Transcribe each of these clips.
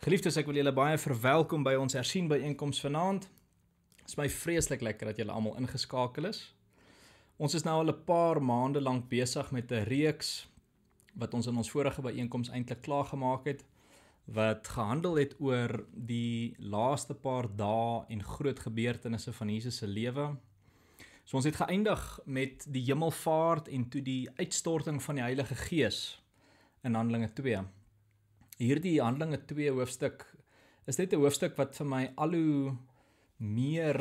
Geliefdes, ek wil julle baie verwelkom by ons hersien byeenkoms vanaand. Dit is my vreeslik lekker dat julle almal ingeskakel is. Ons is nou al 'n paar maande lank besig met 'n reeks wat ons in ons vorige byeenkoms eintlik klaar gemaak het wat gehandel het oor die laaste paar dae en groot gebeurtenisse van Jesus se lewe. So ons het geëindig met die hemelvaart en toe die uitstorting van die Heilige Gees in Handelinge 2 hierdie Handelinge 2 hoofstuk is net 'n hoofstuk wat vir my al hoe meer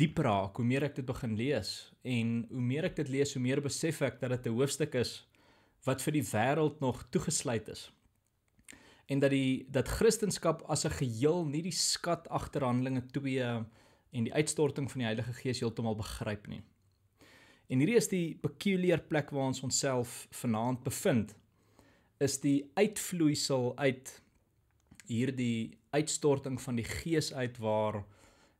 diep raak hoe meer ek dit begin lees en hoe meer ek dit lees hoe meer besef ek dat dit 'n hoofstuk is wat vir die wêreld nog toegesluit is en dat die dat Christendom as 'n geheel nie die skat agter Handelinge 2 en die uitstorting van die Heilige Gees heeltemal begryp nie. En hierdie is die peculiar plek waar ons onsself vanaand bevind is die uitvloeisel uit hierdie uitstorting van die gees uit waar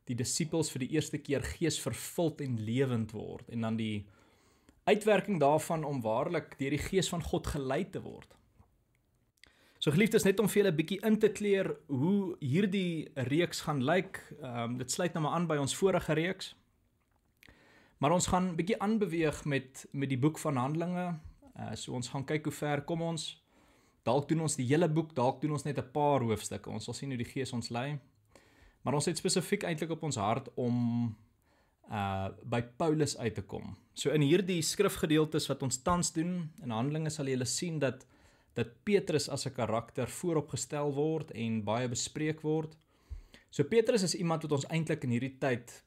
die disippels vir die eerste keer gees vervuld en lewend word en dan die uitwerking daarvan om waarlik deur die gees van God gelei te word. So geliefdes, net om vir julle 'n bietjie in te kleer hoe hierdie reeks gaan lyk. Ehm um, dit sluit nou maar aan by ons vorige reeks. Maar ons gaan 'n bietjie aanbeweeg met met die boek van Handelinge. Uh, so ons gaan kyk hoe ver kom ons. Dalk doen ons die hele boek, dalk doen ons net 'n paar hoofstukke. Ons sal sien hoe die Gees ons lei. Maar ons het spesifiek eintlik op ons hart om uh by Paulus uit te kom. So in hierdie skrifgedeeltes wat ons tans doen, in Handelinge sal julle sien dat dat Petrus as 'n karakter vooropgestel word en baie bespreek word. So Petrus is iemand wat ons eintlik in hierdie tyd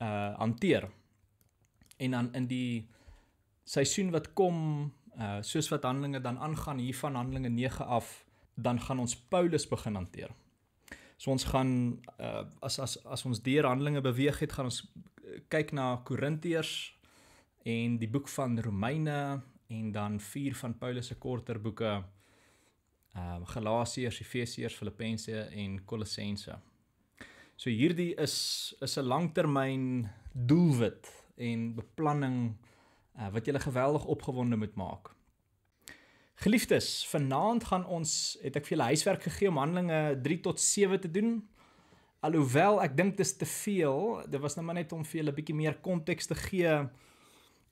uh hanteer. En dan in die seisoen wat kom uh soos wat Handelinge dan aangaan hier van Handelinge 9 af, dan gaan ons Paulus begin hanteer. So ons gaan uh as as as ons deur Handelinge beweeg het, gaan ons uh, kyk na Korintiërs en die boek van Romeine en dan vier van Paulus se korter boeke ehm uh, Galasiërs, Efesiërs, Filippense en Kolossense. So hierdie is is 'n langtermyn doelwit en beplanning uh, wat julle geweldig opgewonde moet maak. Geliefdes, vanaand gaan ons, het ek vir julle huiswerk gegee om Handelinge 3 tot 7 te doen. Alhoewel ek dink dit is te veel, dit was nou maar net om vir julle 'n bietjie meer konteks te gee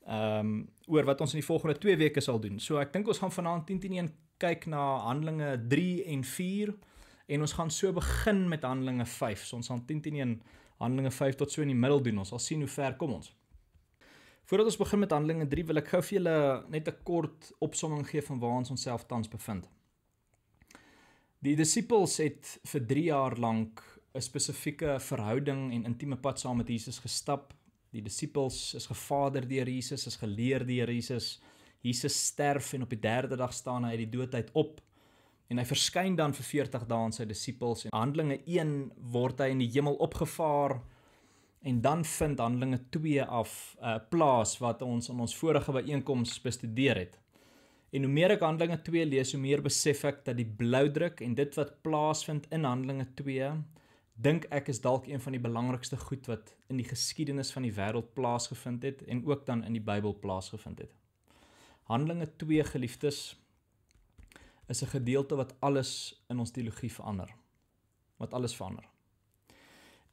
ehm um, oor wat ons in die volgende 2 weke sal doen. So ek dink ons gaan vanaand 10 teen 1 kyk na Handelinge 3 en 4 en ons gaan so begin met Handelinge 5. So ons gaan 10 teen 1 Handelinge 5 tot so in die middel doen. Ons sal sien hoe ver kom ons. Voordat ons begin met Handelinge 3 wil ek gou vir julle net 'n kort opsomming gee van waar ons onsself tans bevind. Die disippels het vir 3 jaar lank 'n spesifieke verhouding en intieme pad saam met Jesus gestap. Die disippels is gevader deur Jesus, is geleer deur Jesus. Jesus sterf en op die 3de dag staan hy uit die dood uit op en hy verskyn dan vir 40 dae aan sy disippels en Handelinge 1 word hy in die hemel opgevaar en dan vind Handelinge 2 af uh, plaas wat ons in ons vorige byeenkoms bestudeer het. En hoe meer ek Handelinge 2 lees, hoe meer besef ek dat die bloudruk en dit wat plaasvind in Handelinge 2 dink ek is dalk een van die belangrikste goed wat in die geskiedenis van die wêreld plaasgevind het en ook dan in die Bybel plaasgevind het. Handelinge 2 geliefdes is 'n gedeelte wat alles in ons teologie verander. Wat alles verander.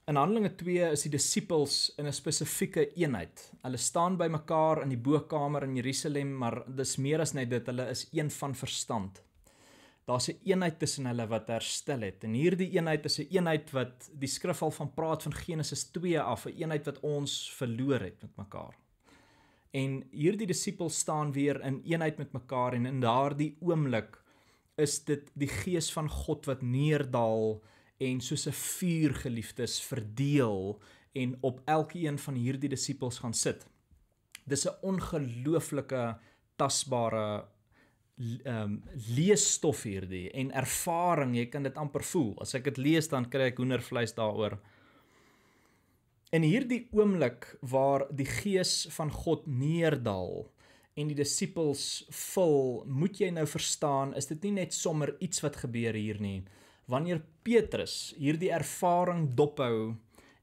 In Handelinge 2 is die disippels in 'n spesifieke eenheid. Hulle staan bymekaar in die bokamer in Jerusalem, maar dis meer as net dit, hulle is een van verstand. Daar's 'n eenheid tussen hulle wat herstel het. En hierdie eenheid is 'n eenheid wat die skrif al van praat van Genesis 2 af, 'n eenheid wat ons verloor het met mekaar. En hierdie disippels staan weer in eenheid met mekaar en in daardie oomblik is dit die gees van God wat neerdal en soos 'n vuur geliefdes verdeel en op elkeen van hierdie disippels gaan sit. Dis 'n ongelooflike tasbare ehm um, leesstof hierdie en ervaring, jy kan dit amper voel. As ek dit lees dan kry ek hoendervleis daaroor. In hierdie oomblik waar die gees van God neerdal en die disippels vul, moet jy nou verstaan, is dit nie net sommer iets wat gebeur hier nie wanneer Petrus hierdie ervaring dophou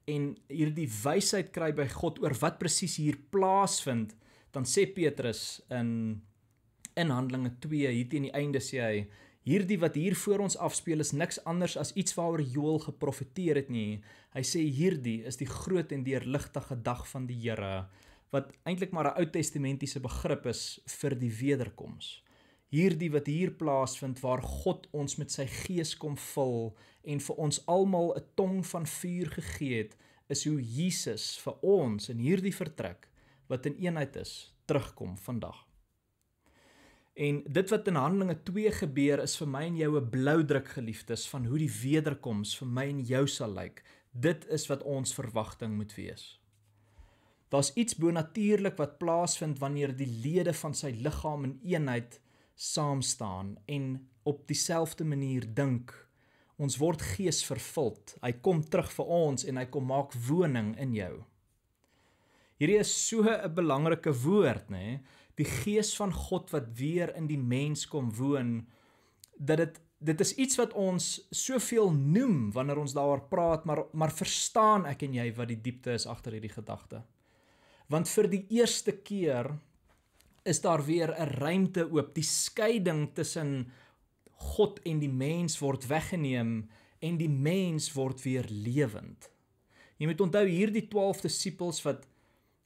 en hierdie wysheid kry by God oor wat presies hier plaasvind, dan sê Petrus in in Handelinge 2 hier teen die einde sê hy Hierdie wat hier voor ons afspeel is niks anders as iets waaroor Joël geprofeteer het nie. Hy sê hierdie is die groot en deurligtige dag van die Here wat eintlik maar 'n Ou Testamentiese begrip is vir die wederkoms hierdie wat hier plaasvind waar God ons met sy gees kom vul en vir ons almal 'n tong van vuur gegee het, is hoe Jesus vir ons in hierdie vertrek wat in eenheid is, terugkom vandag. En dit wat in Handelinge 2 gebeur is vir my en jou 'n bloudruk geliefdes van hoe die wederkoms vir my en jou sal lyk. Dit is wat ons verwagting moet wees. Daar's iets bo natuurlik wat plaasvind wanneer die lede van sy liggaam in eenheid saam staan en op dieselfde manier dink. Ons word gees vervuld. Hy kom terug vir ons en hy kom maak woning in jou. Hierdie is so 'n belangrike woord, nê? Nee? Die gees van God wat weer in die mens kom woon dat dit dit is iets wat ons soveel noem wanneer ons daaroor praat, maar maar verstaan ek en jy wat die diepte is agter hierdie gedagte? Want vir die eerste keer is daar weer 'n ruimte oop. Die skeiding tussen God en die mens word weggeneem en die mens word weer lewend. Jy moet onthou hierdie 12 disippels wat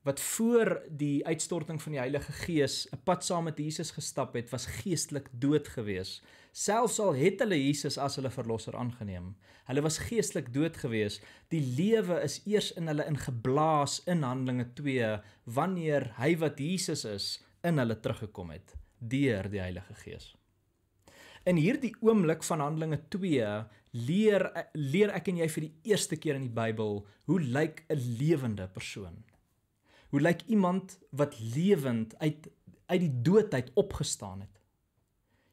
wat voor die uitstorting van die Heilige Gees 'n pad saam met Jesus gestap het, was geestelik dood gewees. Selfs al het hulle Jesus as hulle verlosser aangeneem, hulle was geestelik dood gewees. Die lewe is eers in hulle ingeblaas in Handelinge 2 wanneer hy wat Jesus is in hulle teruggekom het deur die Heilige Gees. In hierdie oomblik van Handelinge 2 leer leer ek en jy vir die eerste keer in die Bybel hoe lyk 'n lewende persoon? Hoe lyk iemand wat lewend uit uit die doodheid opgestaan het?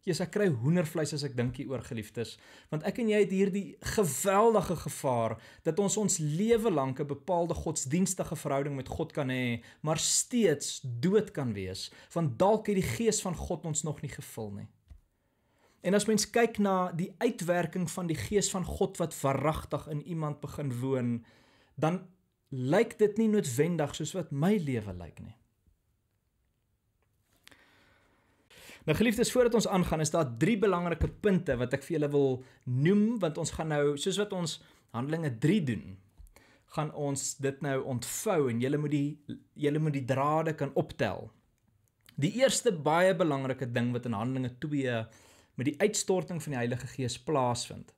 Jesus, ek kry hoendervleis as ek dink hieroor geliefdes, want ek en jy het hierdie geweldige gevaar dat ons ons lewe lank 'n bepaalde godsdienstige verhouding met God kan hê, maar steeds dood kan wees, want dalk het die gees van God ons nog nie gevul nie. En as mens kyk na die uitwerking van die gees van God wat verragtig in iemand begin woon, dan lyk dit nie noodwendig soos wat my lewe lyk nie. Nou geliefdes, voordat ons aangaan, is daar drie belangrike punte wat ek vir julle wil noem want ons gaan nou, soos wat ons Handelinge 3 doen, gaan ons dit nou ontvou en julle moet die julle moet die drade kan optel. Die eerste baie belangrike ding wat in Handelinge 2 met die uitstorting van die Heilige Gees plaasvind,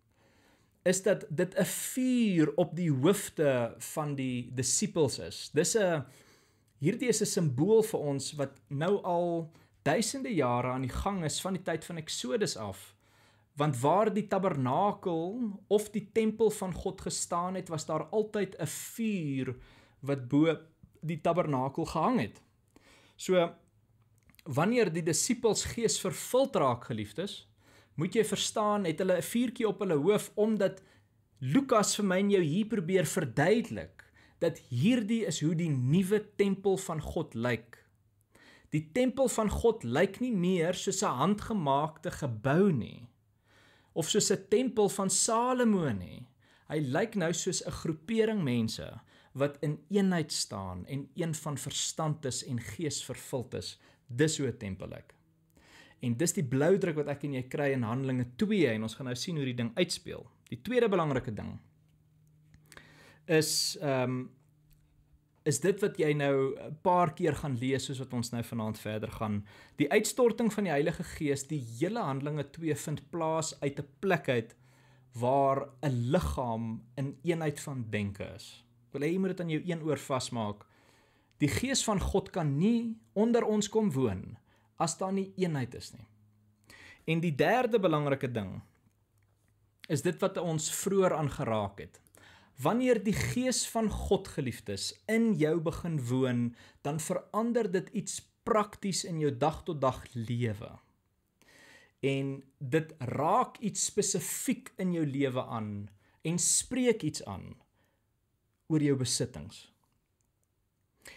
is dat dit 'n vuur op die hoofde van die disippels is. Dis 'n hierdie is 'n simbool vir ons wat nou al duisende jare aan die gang is van die tyd van Eksodus af. Want waar die tabernakel of die tempel van God gestaan het, was daar altyd 'n vuur wat bo die tabernakel gehang het. So wanneer die disippels gees vervul raak geliefdes, moet jy verstaan het hulle 'n vuurtjie op hulle hoof omdat Lukas vir my en jou hier probeer verduidelik dat hierdie is hoe die nuwe tempel van God lyk. Die tempel van God lyk nie meer soos 'n handgemaakte gebou nie of soos 'n tempel van Salomo nie. Hy lyk nou soos 'n groepering mense wat in eenheid staan en een van verstand is en gees vervuld is. Dis hoe 'n tempel lyk. En dis die blou druk wat ek en jy kry in Handelinge 2 en ons gaan nou sien hoe die ding uitspeel. Die tweede belangrike ding is ehm um, is dit wat jy nou 'n paar keer gaan lees soos wat ons nou vanaand verder gaan. Die uitstorting van die Heilige Gees, die hele Handelinge 2 vind plaas uit 'n plek uit waar 'n liggaam in eenheid van denke is. Ek wil hê jy moet dit aan jou een oor vasmaak. Die Gees van God kan nie onder ons kom woon as daar nie eenheid is nie. En die derde belangrike ding is dit wat ons vroeër aangeraak het. Wanneer die Gees van God geliefdes in jou begin woon, dan verander dit iets prakties in jou dag tot dag lewe. En dit raak iets spesifiek in jou lewe aan en spreek iets aan oor jou besittings.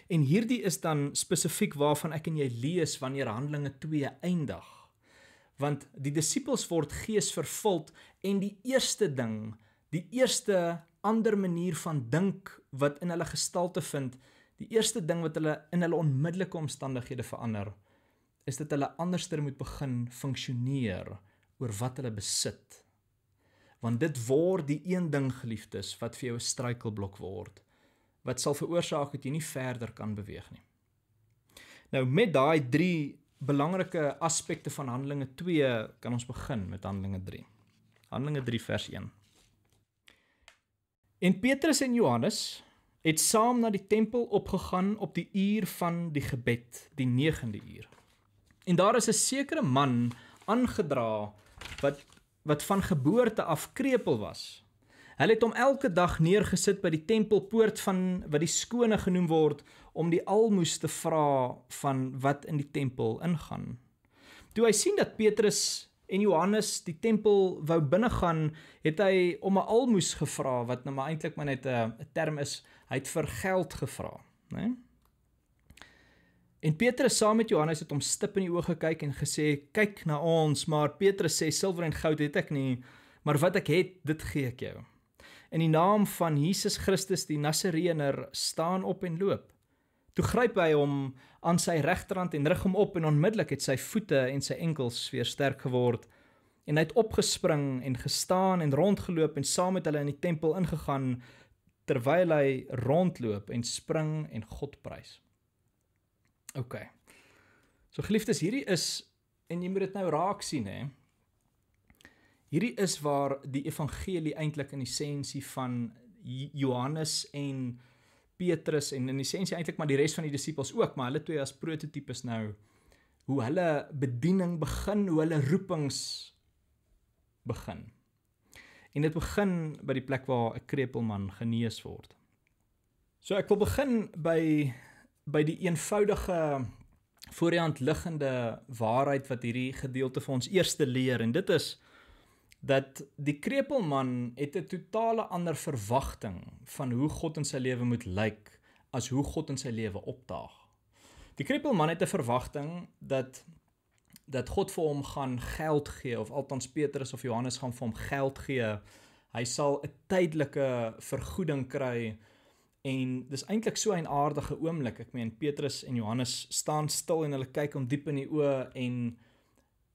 En hierdie is dan spesifiek waarvan ek en jy lees wanneer Handelinge 2 eindig. Want die disippels word gees vervul en die eerste ding, die eerste ander manier van dink wat in hulle gestalte vind, die eerste ding wat hulle in hulle onmiddellike omstandighede verander, is dat hulle anderster moet begin funksioneer oor wat hulle besit. Want dit word die een ding geliefdes wat vir jou 'n struikelblok word wat sal veroorsaak dat jy nie verder kan beweeg nie. Nou met daai 3 belangrike aspekte van Handelinge 2 kan ons begin met Handelinge 3. Handelinge 3 vers 1. En Petrus en Johannes het saam na die tempel opgegaan op die uur van die gebed, die 9de uur. En daar is 'n sekere man aangedra wat wat van geboorte af krepeel was. Hulle het hom elke dag neergesit by die tempelpoort van wat die skone genoem word om die almoes te vra van wat in die tempel ingaan. Toe hy sien dat Petrus en Johannes die tempel wou binnegaan, het hy om 'n almoes gevra wat nou maar eintlik maar net 'n term is. Hy het vir geld gevra, né? Nee? En Petrus saam met Johannes het hom stip in die oë gekyk en gesê: "Kyk na ons." Maar Petrus sê: "Silwer en goud het ek nie, maar wat ek het, dit gee ek jou." In die naam van Jesus Christus die Nasareëner, staan op en loop. Toe gryp hy hom aan sy regterhand en rig hom op en onmiddellik het sy voete en sy enkels weer sterk geword. En hy het opgespring en gestaan en rondgeloop en saam met hulle in die tempel ingegaan terwyl hy rondloop en spring en God prys. OK. So geliefdes, hierdie is en jy moet dit nou raak sien hè. Hierdie is waar die evangelie eintlik in die essensie van Johannes en Petrus en in essensie eintlik maar die res van die disippels ook, maar hulle twee as prototipes nou hoe hulle bediening begin, hoe hulle roepings begin. En dit begin by die plek waar 'n krepeelman genees word. So ek wil begin by by die eenvoudige voorhand liggende waarheid wat hierdie gedeelte vir ons eerste leer en dit is dat die krepelman het 'n totale ander verwagting van hoe God in sy lewe moet lyk as hoe God in sy lewe opdaag. Die krepelman het 'n verwagting dat dat God vir hom gaan geld gee of althans Petrus of Johannes gaan vir hom geld gee. Hy sal 'n tydelike vergoeding kry en dis eintlik so 'n aardige oomblik. Ek meen Petrus en Johannes staan stil en hulle kyk hom diep in die oë en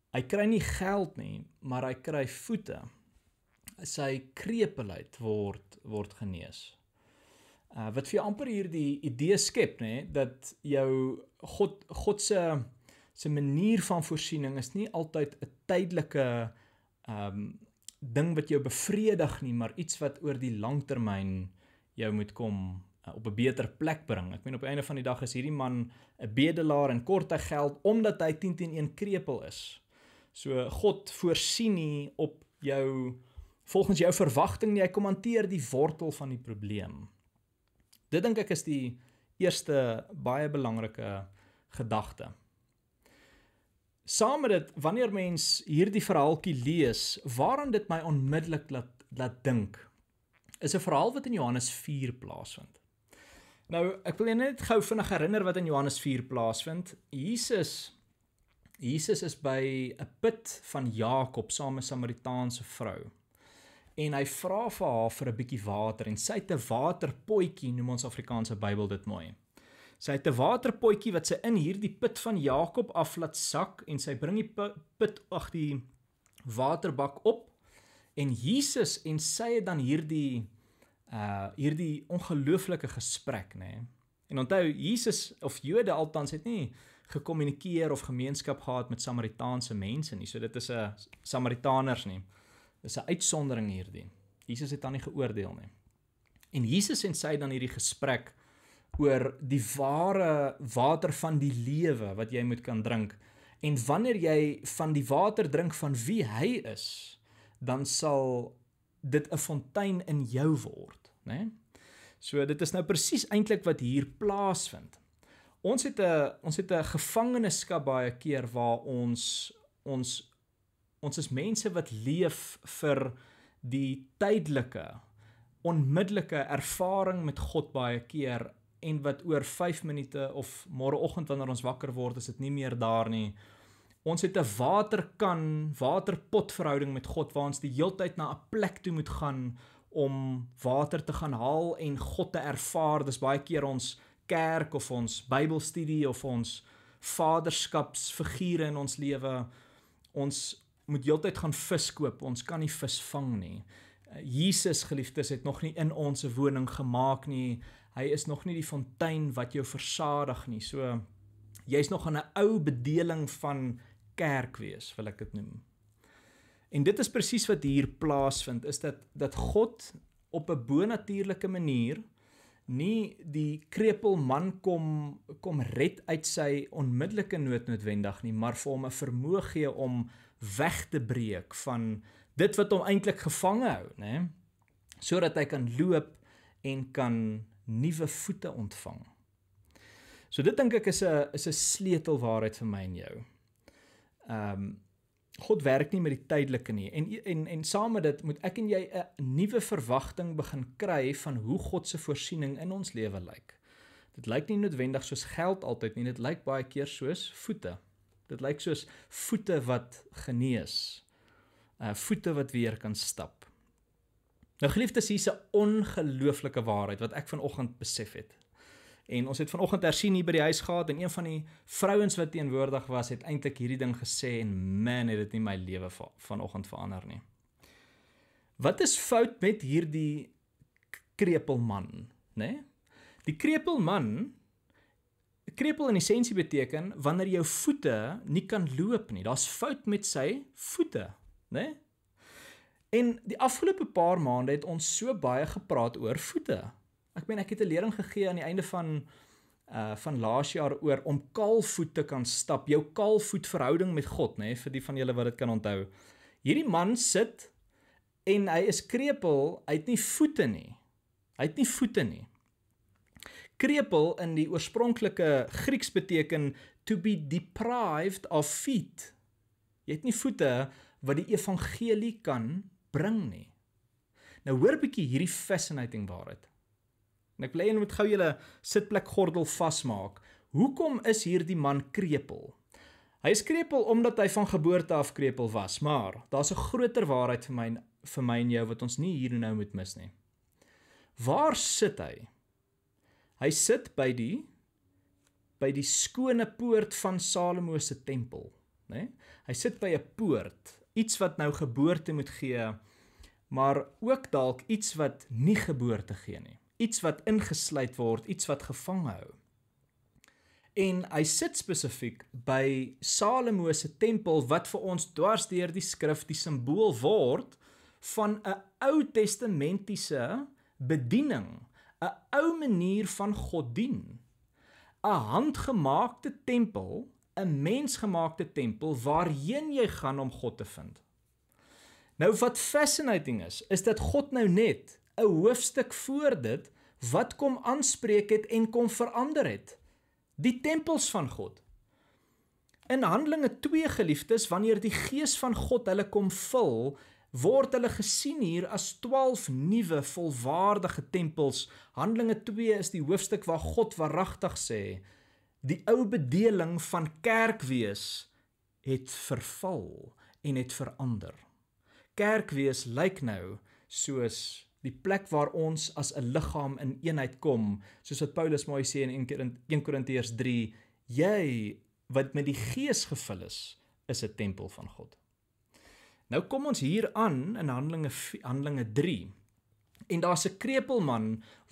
Hy kry nie geld nie, maar hy kry voete. Sy krepeelheid word word genees. Uh wat vir jou amper hierdie idee skep nê dat jou God God se se manier van voorsiening is nie altyd 'n tydelike ehm um, ding wat jou bevredig nie, maar iets wat oor die lang termyn jou moet kom uh, op 'n beter plek bring. Ek meen op die einde van die dag is hierdie man 'n bedelaar en kort hy geld omdat hy 10 teen 1 krepeel is. So God voorsien nie op jou volgens jou verwagting nie. Hy kom hanteer die wortel van die probleem. Dit dink ek is die eerste baie belangrike gedagte. Saam met dit, wanneer mens hierdie verhaaltjie lees, waaraan dit my onmiddellik laat laat dink, is 'n verhaal wat in Johannes 4 plaasvind. Nou, ek wil net gou vinnig herinner wat in Johannes 4 plaasvind. Jesus Jesus is by 'n put van Jakob saam met 'n Samaritaanse vrou. En hy vra vir haar vir 'n bietjie water en sy het 'n waterpotjie, noem ons Afrikaanse Bybel dit mooi. Sy het 'n waterpotjie wat sy in hierdie put van Jakob af laat sak en sy bring die put ag die waterbak op en Jesus en sy het dan hierdie uh hierdie ongelooflike gesprek nê. Nee. En onthou Jesus of Jode altans het nie gekommunikeer of gemeenskap gehad met Samaritaanse mense nie. So dit is 'n Samaritaners nie. Dis 'n uitsondering hierdie. Jesus het aan nie geoordeel nie. En Jesus en sy dan hierdie gesprek oor die ware water van die lewe wat jy moet kan drink. En wanneer jy van die water drink van wie hy is, dan sal dit 'n fontein in jou word, né? Nee? So dit is nou presies eintlik wat hier plaasvind ons het 'n ons het 'n gevangeneskap baie keer waar ons ons ons is mense wat leef vir die tydelike onmiddellike ervaring met God baie keer en wat oor 5 minute of môreoggend wanneer ons wakker word is dit nie meer daar nie. Ons het 'n waterkan, waterpot verhouding met God waar ons die heeltyd na 'n plek toe moet gaan om water te gaan haal en God te ervaar. Dis baie keer ons kerk of ons Bybelstudie of ons vaderskapsfigure in ons lewe ons moet heeltyd gaan vis koop. Ons kan nie vis vang nie. Eh, Jesus geliefdes het nog nie in ons 'n woning gemaak nie. Hy is nog nie die fontein wat jou versadig nie. So jy's nog aan 'n ou bedeling van kerk wees, wil ek dit noem. En dit is presies wat hier plaasvind, is dat dat God op 'n bonatuurlike manier nie die krepelman kom kom red uit sy onmiddellike nood noodwendig nie, maar vir hom 'n vermoë gee om weg te breek van dit wat hom eintlik gevange hou, nê? Sodat hy kan loop en kan nuwe voete ontvang. So dit dink ek is 'n is 'n sleutelwaarheid vir my en jou. Ehm um, God werk nie met die tydelike nie en en en saam met dit moet ek en jy 'n nuwe verwagting begin kry van hoe God se voorsiening in ons lewe lyk. Dit lyk nie noodwendig soos geld altyd nie, dit lyk baie keer soos voete. Dit lyk soos voete wat genees. Uh voete wat weer kan stap. Nou geliefdes, hier's 'n ongelooflike waarheid wat ek vanoggend besef het. En ons het vanoggend hersien hier by die huis gehad en een van die vrouens wat teenwoordig was, het eintlik hierdie ding gesê en man, het dit nie my lewe vanoggend verander nie. Wat is fout met hierdie krepelman, né? Nee? Die krepelman krepel in essensie beteken wanneer jou voete nie kan loop nie. Daar's fout met sy voete, né? Nee? En die afgelope paar maande het ons so baie gepraat oor voete. Ek meen ek het 'n lering gegee aan die einde van uh van laas jaar oor om kaalvoet te kan stap, jou kaalvoet verhouding met God, nê, vir die van julle wat dit kan onthou. Hierdie man sit en hy is krepel, hy het nie voete nie. Hy het nie voete nie. Krepel in die oorspronklike Grieks beteken to be deprived of feet. Jy het nie voete wat die evangelie kan bring nie. Nou hoor 'n bietjie hierdie fascinating waarheid. En ek wil hê jy moet gou julle sitplek gordel vasmaak. Hoekom is hierdie man krepeel? Hy is krepeel omdat hy van geboorte af krepeel was, maar daar's 'n groter waarheid vir my vir my en jou wat ons nie hier nou moet mis nie. Waar sit hy? Hy sit by die by die skone poort van Salomo se tempel, né? Nee? Hy sit by 'n poort, iets wat nou geboorte moet gee, maar ook dalk iets wat nie geboorte gee nie iets wat ingesluit word, iets wat gevang hou. En hy sit spesifiek by Salomo se tempel wat vir ons dwars deur die skrif die simbool word van 'n Ou Testamentiese bediening, 'n ou manier van God dien. 'n Handgemaakte tempel, 'n mensgemaakte tempel waarheen jy gaan om God te vind. Nou wat fascinating is, is dat God nou net 'n hoofstuk voor dit wat kom aanspreek het en kom verander het. Die tempels van God. In Handelinge 2 geliefdes, wanneer die Gees van God hulle kom vul, word hulle gesien hier as 12 nuwe volwaardige tempels. Handelinge 2 is die hoofstuk waar God waaragtig sê die ou bedeling van kerkwees het verval en het verander. Kerkwees lyk nou soos die plek waar ons as 'n liggaam in eenheid kom, soos wat Paulus mooi sê in 1 Korintiërs 3, jy wat met die Gees gevul is, is 'n tempel van God. Nou kom ons hier aan in Handelinge Handelinge 3. En daar's 'n krepeelman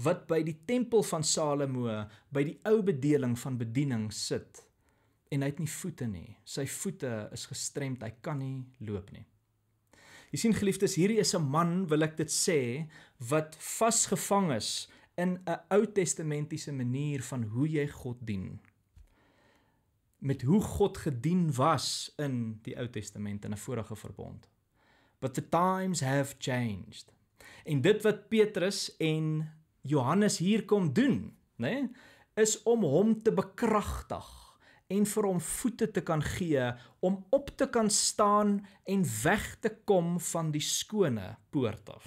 wat by die tempel van Salemo by die ou bedeling van bediening sit en hy het nie voete nie. Sy voete is gestremd, hy kan nie loop nie. Jy sien geliefdes, hierdie is 'n man, wil ek dit sê, wat vasgevang is in 'n Ou Testamentiese manier van hoe jy God dien. Met hoe God gedien was in die Ou Testament in 'n vorige verbond. But the times have changed. En dit wat Petrus en Johannes hier kom doen, né, nee, is om hom te bekragtig en vir hom voete te kan gee om op te kan staan en weg te kom van die skone poort af.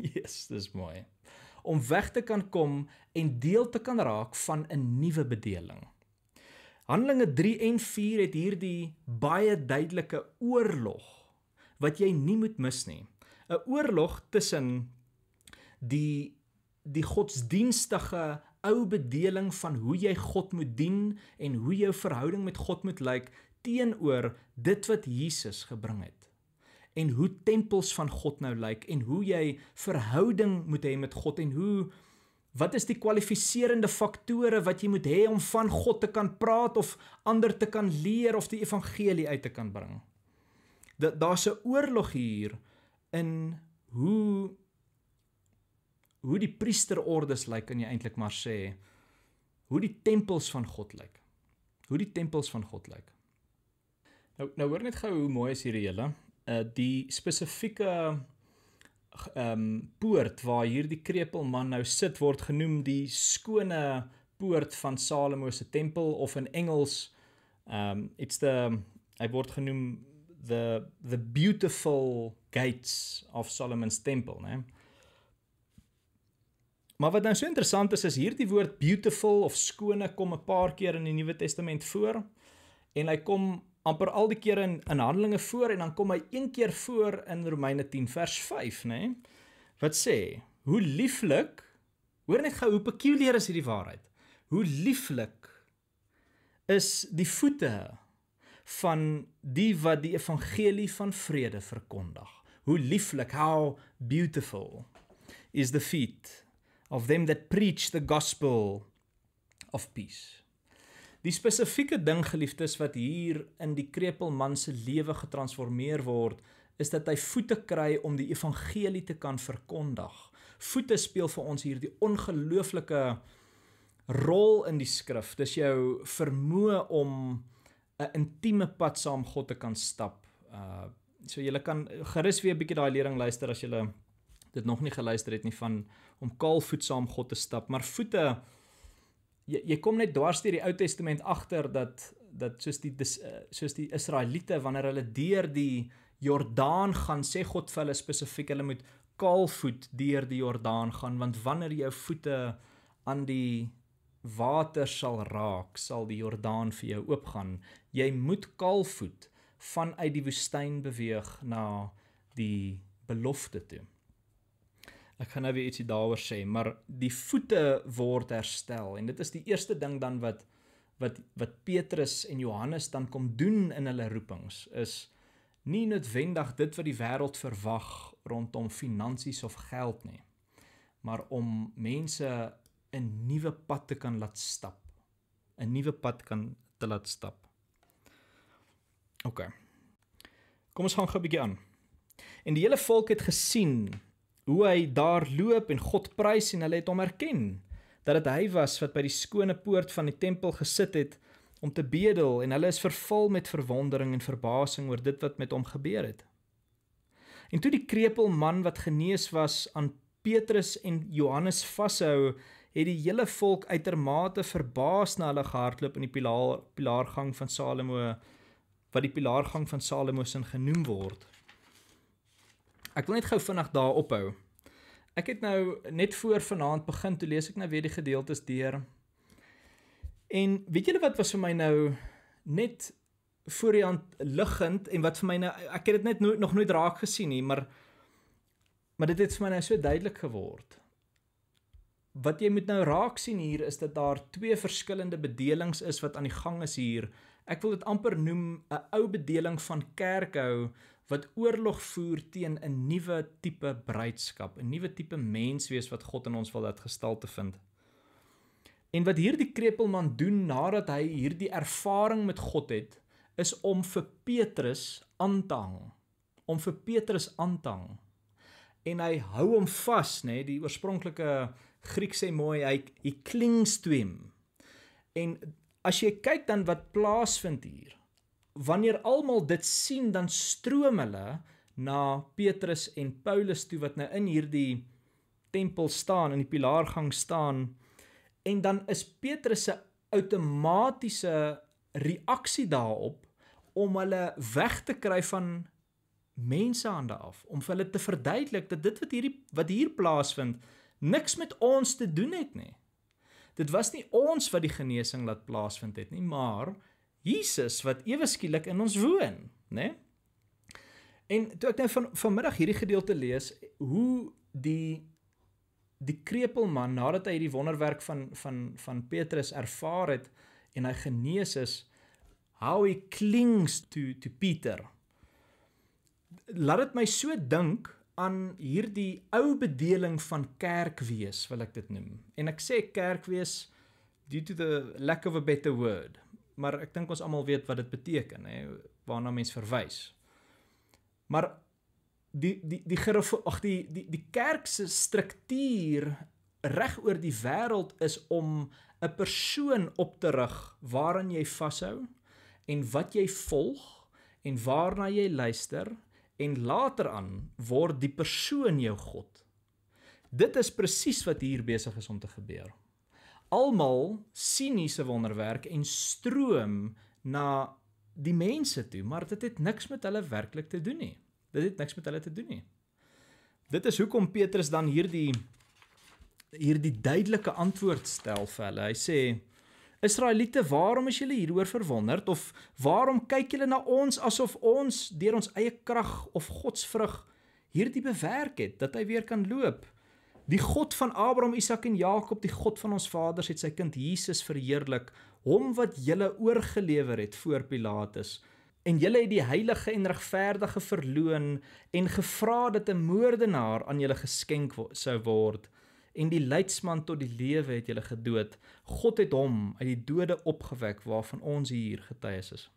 Jesus, dis mooi. Om weg te kan kom en deel te kan raak van 'n nuwe bedeling. Handelinge 3 en 4 het hierdie baie duidelike oorlog wat jy nie moet mis nie. 'n Oorlog tussen die die godsdienstige ou bedeling van hoe jy God moet dien en hoe jou verhouding met God moet lyk teenoor dit wat Jesus gebring het. En hoe tempels van God nou lyk en hoe jy verhouding moet hê met God en hoe wat is die kwalifiserende faktore wat jy moet hê om van God te kan praat of ander te kan leer of die evangelie uit te kan bring. Daar's 'n oorlog hier in hoe hoe die priesterordes lyk kan jy eintlik maar sê hoe die tempels van God lyk. Hoe die tempels van God lyk. Nou nou hoor net gou hoe mooi is hierdie hele uh die spesifieke ehm um, poort waar hierdie krepelman nou sit word genoem die skone poort van Salomo se tempel of in Engels ehm um, it's the hy word genoem the the beautiful gates of Solomon's temple, né? Nee? Maar wat nou so interessant is, is hierdie woord beautiful of skone kom 'n paar keer in die Nuwe Testament voor en hy kom amper al die kere in in Handelinge voor en dan kom hy een keer voor in Romeine 10 vers 5, nê? Nee? Wat sê? Hoe lieflik. Hoor net gou hoe peculiar is hierdie waarheid. Hoe lieflik is die voete van die wat die evangelie van vrede verkondig. Hoe lieflik, how beautiful is the feet of them that preach the gospel of peace. Die spesifieke ding geliefdes wat hier in die krepelman se lewe getransformeer word, is dat hy voete kry om die evangelie te kan verkondig. Voete speel vir ons hier die ongelooflike rol in die skrif. Dis jou vermoë om 'n intieme pad saam God te kan stap. Uh so jy kan gerus weer 'n bietjie daai lering luister as jy dit nog nie geluister het nie van om kaalvoet saam God te stap, maar voete jy, jy kom net dwars deur die Ou Testament agter dat dat soos die eh, soos die Israeliete wanneer hulle deur die Jordaan gaan, sê God vir hulle spesifiek hulle moet kaalvoet deur die Jordaan gaan, want wanneer jou voete aan die water sal raak, sal die Jordaan vir jou oopgaan. Jy moet kaalvoet vanuit die woestyn beweeg na die belofte toe ek gaan nou weer ietsie daaroor sê, maar die voete word herstel en dit is die eerste ding dan wat wat wat Petrus en Johannes dan kom doen in hulle roepings is nie noodwendig dit wat die wêreld verwag rondom finansies of geld nie maar om mense 'n nuwe pad te kan laat stap 'n nuwe pad kan te laat stap OK Kom ons gaan gou 'n bietjie aan En die hele volk het gesien hoe hy daar loop en God prys en hulle het hom erken dat dit hy was wat by die skone poort van die tempel gesit het om te bedel en hulle is vervul met verwondering en verbasing oor dit wat met hom gebeur het. En toe die krepeel man wat genees was aan Petrus en Johannes vashou, het die hele volk uitermate verbaas na hulle gehardloop in die pilaar pilaargang van Salomo wat die pilaargang van Salomo se genoem word. Ek wil net gou vinnig daar ophou. Ek het nou net voor vanaand begin te lees ek nou weer die gedeeltes deur. En weet julle wat was vir my nou net voor die hand liggend en wat vir my nou ek het dit net nooit, nog nooit raak gesien nie, maar maar dit het vir my nou so duidelik geword. Wat jy moet nou raak sien hier is dat daar twee verskillende bedelings is wat aan die gang is hier. Ek wil dit amper noem 'n ou bedeling van kerkhou wat oorlog voer teen 'n nuwe tipe breedskap, 'n nuwe tipe menswees wat God in ons wil dat gestalte vind. En wat hierdie krepelman doen nadat hy hierdie ervaring met God het, is om vir Petrus aan te hang, om vir Petrus aan te hang. En hy hou hom vas, nê, die oorspronklike Grieks sê mooi hy hy klings toe hom. En as jy kyk dan wat plaasvind hier, wanneer almal dit sien, dan stroom hulle na Petrus en Paulus toe wat nou in hierdie tempel staan, in die pilaargang staan. En dan is Petrus se outomatiese reaksie daarop om hulle weg te kry van mense aan die af om vir hulle te verduidelik dat dit wat hierdie wat hier plaasvind niks met ons te doen het nie. Dit was nie ons wat die genesing laat plaasvind het nie, maar Jesus wat ewe skielik in ons woon, né? Nee? En toe ek nou van vanmiddag hierdie gedeelte lees, hoe die die krepelman nadat hy hierdie wonderwerk van van van Petrus ervaar het en hy genees is, how he clings to to Peter. Laat dit my so dink aan hierdie ou bedeling van kerk wees, wil ek dit noem. En ek sê kerk wees due to the lack of a better word maar ek dink ons almal weet wat dit beteken hè waarna mens verwys. Maar die die die ag die die die kerk se struktuur reg oor die wêreld is om 'n persoon op te rig waaraan jy vashou en wat jy volg en waarna jy luister en later aan word die persoon jou god. Dit is presies wat hier besig is om te gebeur almal sien hierse wonderwerk en stroom na die mense toe, maar dit het niks met hulle werklik te doen nie. Dit het niks met hulle te doen nie. Dit is hoekom Petrus dan hierdie hierdie duidelike antwoord stel vir hulle. Hy sê: "Israeliete, waarom is julle hieroor verwonderd of waarom kyk julle na ons asof ons deur ons eie krag of Godsvrug hierdie bewerk het dat hy weer kan loop?" Die God van Abraham, Isak en Jakob, die God van ons vaders het sy kind Jesus verheerlik, hom wat julle oorgelewer het voor Pilatus. En julle het die heilige en regverdige verloon en gevra dat 'n moordenaar aan julle geskenk sou word en die leidsman tot die lewe het julle gedood. God het hom uit die dode opgewek waarvan ons hier getuies is.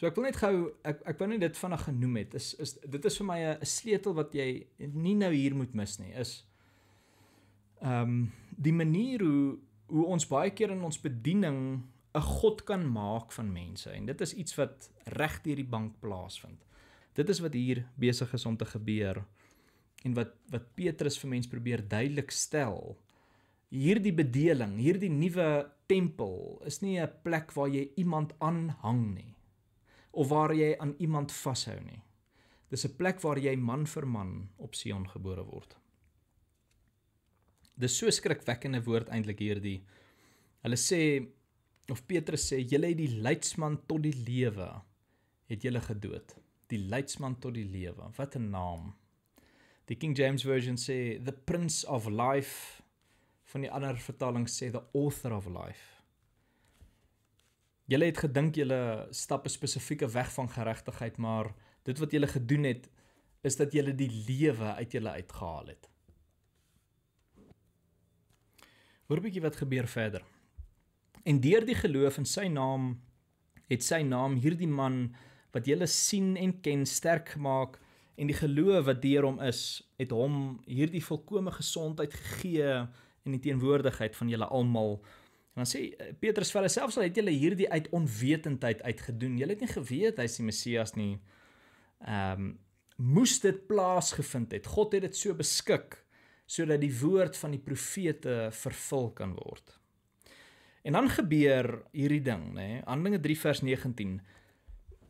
So ek wil net gou ek ek wou net dit vinnig genoem het. Is is dit is vir my 'n sleutel wat jy nie nou hier moet mis nie. Is ehm um, die manier hoe hoe ons baie keer in ons bediening 'n god kan maak van mense en dit is iets wat reg deur die bank plaasvind. Dit is wat hier besig is om te gebeur en wat wat Petrus vir mense probeer duidelik stel. Hierdie bedeling, hierdie nuwe tempel is nie 'n plek waar jy iemand aanhang nie of waar jy aan iemand vashou nie. Dis 'n plek waar jy man vir man op Sion gebore word. Dis so skrikwekkende woord eintlik hierdie. Hulle sê of Petrus sê julle het die leidsman tot die lewe het julle gedood. Die leidsman tot die lewe. Wat 'n naam. Die King James version sê the prince of life van die ander vertaling sê the author of life Julle het gedink julle stap 'n spesifieke weg van geregtigheid, maar dit wat julle gedoen het is dat julle die lewe uit julle uitgehaal het. Hoor 'n bietjie wat gebeur verder. En deur die geloof in sy naam het sy naam hierdie man wat julle sien en ken sterk gemaak en die geloof wat deur hom is, het hom hierdie volkomme gesondheid gegee in die teenwoordigheid van julle almal Dan sê eh, Petrus vir hulle selfs al het julle hierdie uit onwetendheid uitgedoen. Julle het nie geweet hy's die Messias nie. Ehm um, moes dit plaasgevind het. God het dit so beskik sodat die woord van die profete vervul kan word. En dan gebeur hierdie ding, nê? Nee, Handelinge 3 vers 19.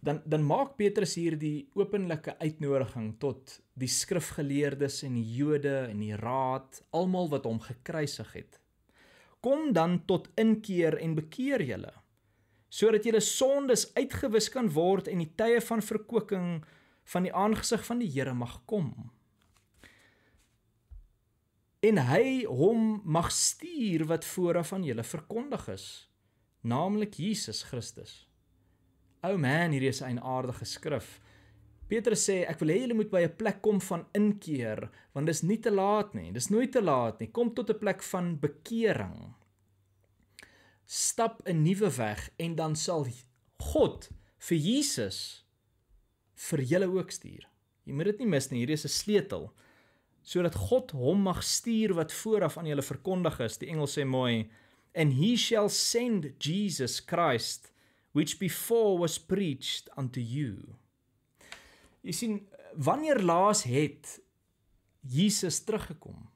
Dan dan maak Petrus hierdie openlike uitnodiging tot die skrifgeleerdes en die Jode en die raad, almal wat hom gekruisig het kom dan tot inkeer en bekeer julle sodat julle sondes uitgewis kan word en die tye van verkwikking van die aangesig van die Here mag kom en hy hom mag stuur wat voorra van julle verkondig is naamlik Jesus Christus o oh man hierdie is 'n aardige skrif Petrus sê ek wil hê julle moet by 'n plek kom van inkeer, want dis nie te laat nie. Dis nooit te laat nie. Kom tot 'n plek van bekering. Stap 'n nuwe weg en dan sal God vir Jesus vir julle ook stuur. Jy moet dit nie mis nie. Hierdie is 'n sleutel sodat God hom mag stuur wat vooraf aan julle verkondig is. Die engel sê mooi, "And he shall send Jesus Christ which before was preached unto you." Jy sien wanneer laas het Jesus teruggekom.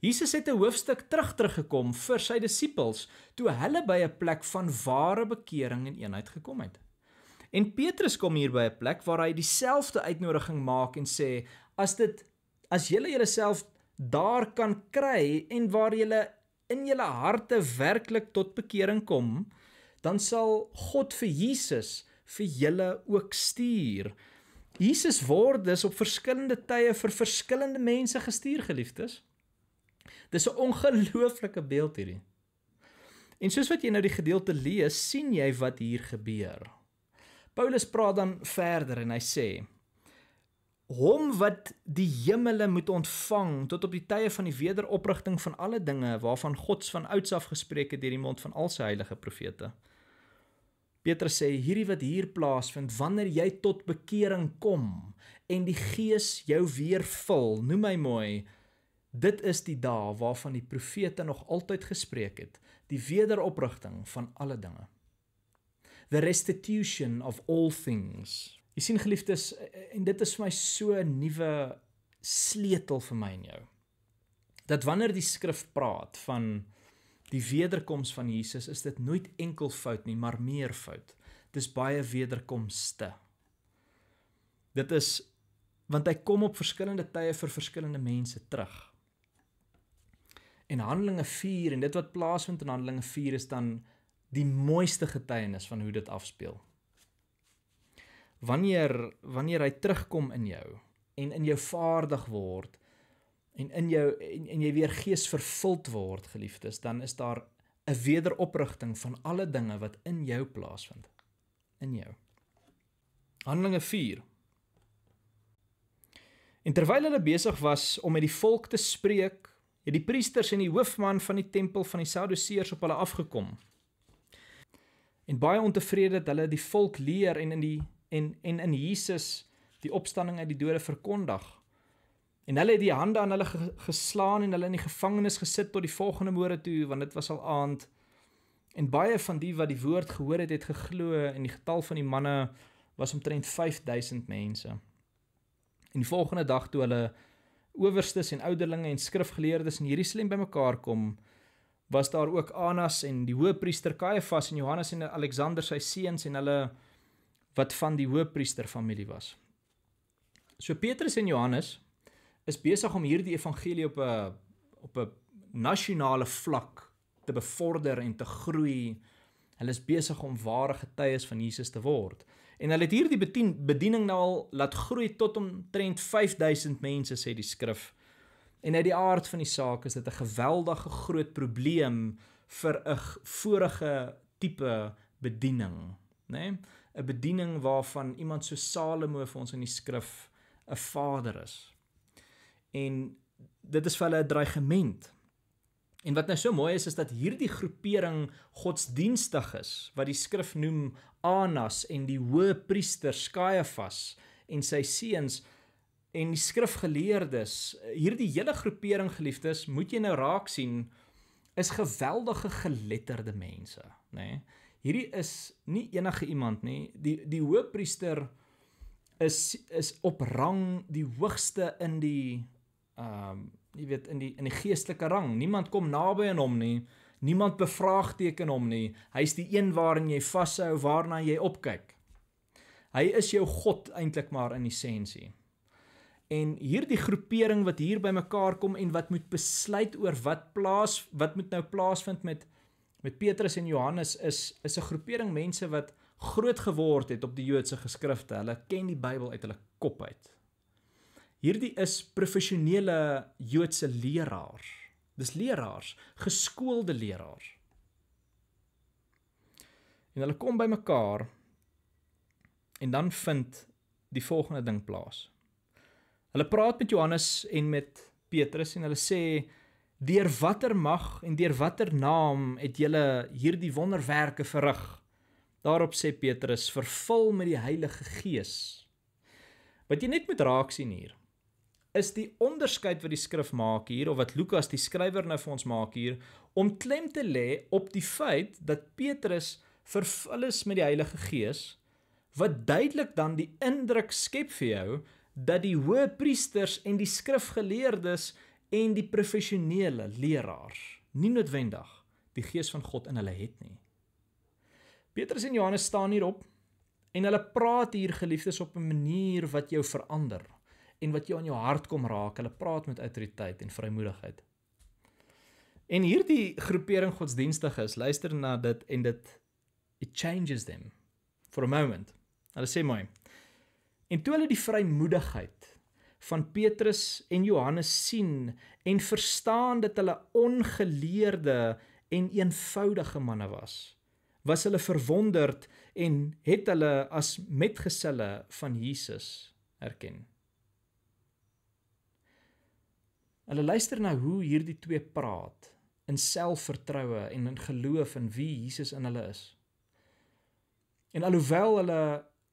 Jesus het 'n hoofstuk terug teruggekom vir sy disippels toe hulle by 'n plek van ware bekering en eenheid gekom het. En Petrus kom hier by 'n plek waar hy dieselfde uitnodiging maak en sê as dit as julle jereself daar kan kry en waar julle in julle harte werklik tot bekering kom, dan sal God vir Jesus vir julle ook stuur Jesus word dus op verskillende tye vir verskillende mense gestuur, geliefdes. Dis 'n ongelooflike beeld hierdie. En soos wat jy nou die gedeelte lees, sien jy wat hier gebeur. Paulus praat dan verder en hy sê: Hom wat die hemele moet ontvang tot op die tye van die wederoprigting van alle dinge waarvan God van ouds af gespreek het deur die mond van al sy heilige profete. Petrus sê hierdie wat hier plaasvind wanneer jy tot bekering kom en die Gees jou weer vul, noem my mooi. Dit is die dag waarvan die profete nog altyd gespreek het, die wederoprigting van alle dinge. The restitution of all things. Jy sien geliefdes, en dit is vir my so 'n nuwe sleutel vir my en jou. Dat wanneer die skrif praat van Die wederkoms van Jesus is dit nooit enkel fout nie, maar meer fout. Dis baie wederkomste. Dit is want hy kom op verskillende tye vir verskillende mense terug. In Handelinge 4 en dit wat plaasvind in Handelinge 4 is dan die mooiste getuienis van hoe dit afspeel. Wanneer wanneer hy terugkom in jou en in jou vaardig word, en in jou en, en jy weer gees vervuld word geliefdes dan is daar 'n wederoprigting van alle dinge wat in jou plaasvind in jou Handelinge 4 En terwyl hulle besig was om met die volk te spreek het die priesters en die hoofman van die tempel van die Sadduseërs op hulle afgekom En baie ontevrede dat hulle die volk leer en in die en en in Jesus die opstanding uit die dode verkondig En hulle het die hande aan hulle geslaan en hulle in die gevangenis gesit tot die volgende môre toe want dit was al aand. En baie van die wat die woord gehoor het, het geglo en die getal van die manne was omtrent 5000 mense. En die volgende dag toe hulle owerstes en ouderlinge en skrifgeleerdes in Jerusalem bymekaar kom, was daar ook Anas en die hoëpriester Kajafas en Johannes en Alexander sy seuns en hulle wat van die hoëpriester familie was. So Petrus en Johannes is besig om hierdie evangelie op 'n op 'n nasionale vlak te bevorder en te groei. Hulle is besig om ware getuies van Jesus te word. En hulle het hierdie bediening nou al laat groei tot omtrent 5000 mense sê die skrif. En uit die aard van die saak is dit 'n geweldige groot probleem vir 'n vorige tipe bediening, né? Nee? 'n Bediening waarvan iemand so Salomo vir ons in die skrif 'n vader is en dit is vir hulle 'n dreigement. En wat nou so mooi is is dat hierdie groepering godsdienstig is wat die skrif noem Anas en die hoë priester Skaiafas en sy seuns en die skrifgeleerdes hierdie hele groepering geliefdes moet jy nou raak sien is geweldige geletterde mense nê nee? hierdie is nie enige iemand nie die die hoëpriester is is op rang die hoogste in die ehm um, jy weet in die in die geestelike rang. Niemand kom naby aan hom nie. Niemand bevraagteken hom nie. Hy's die een waarin jy vashou, waarna jy opkyk. Hy is jou God eintlik maar in essensie. En hierdie groepering wat hier bymekaar kom en wat moet besluit oor wat plaas wat moet nou plaasvind met met Petrus en Johannes is is 'n groepering mense wat groot geword het op die Joodse geskrifte. Hulle ken die Bybel uit hulle kop uit. Hierdie is professionele Joodse leraar. Dis leraars, geskoolde leraars. En hulle kom bymekaar en dan vind die volgende ding plaas. Hulle praat met Johannes en met Petrus en hulle sê: "Deur watter mag en deur watter naam het julle hierdie wonderwerke verrig?" Daarop sê Petrus: "Vervul met die Heilige Gees." Wat jy net moet raak sien hier is die onderskeid wat die skrif maak hier of wat Lukas die skrywer nou vir ons maak hier om klem te lê op die feit dat Petrus vervul is met die Heilige Gees wat duidelik dan die indruk skep vir jou dat die hoëpriesters en die skrifgeleerdes en die professionele leraars nie noodwendig die gees van God in hulle het nie. Petrus en Johannes staan hierop en hulle praat hier geliefdes op 'n manier wat jou verander en wat jou aan jou hart kom raak. Hulle praat met outoriteit en vrymoedigheid. En hierdie groepering godsdienstiges, luister na dit en dit it changes them for a moment. Hulle sê mooi. En toe hulle die vrymoedigheid van Petrus en Johannes sien en verstaan dat hulle ongeleerde en eenvoudige manne was, was hulle verwonderd en het hulle as metgeselle van Jesus erken. Hulle luister na hoe hierdie twee praat in selfvertroue en in geloof in wie Jesus in hulle is. En alhoewel hulle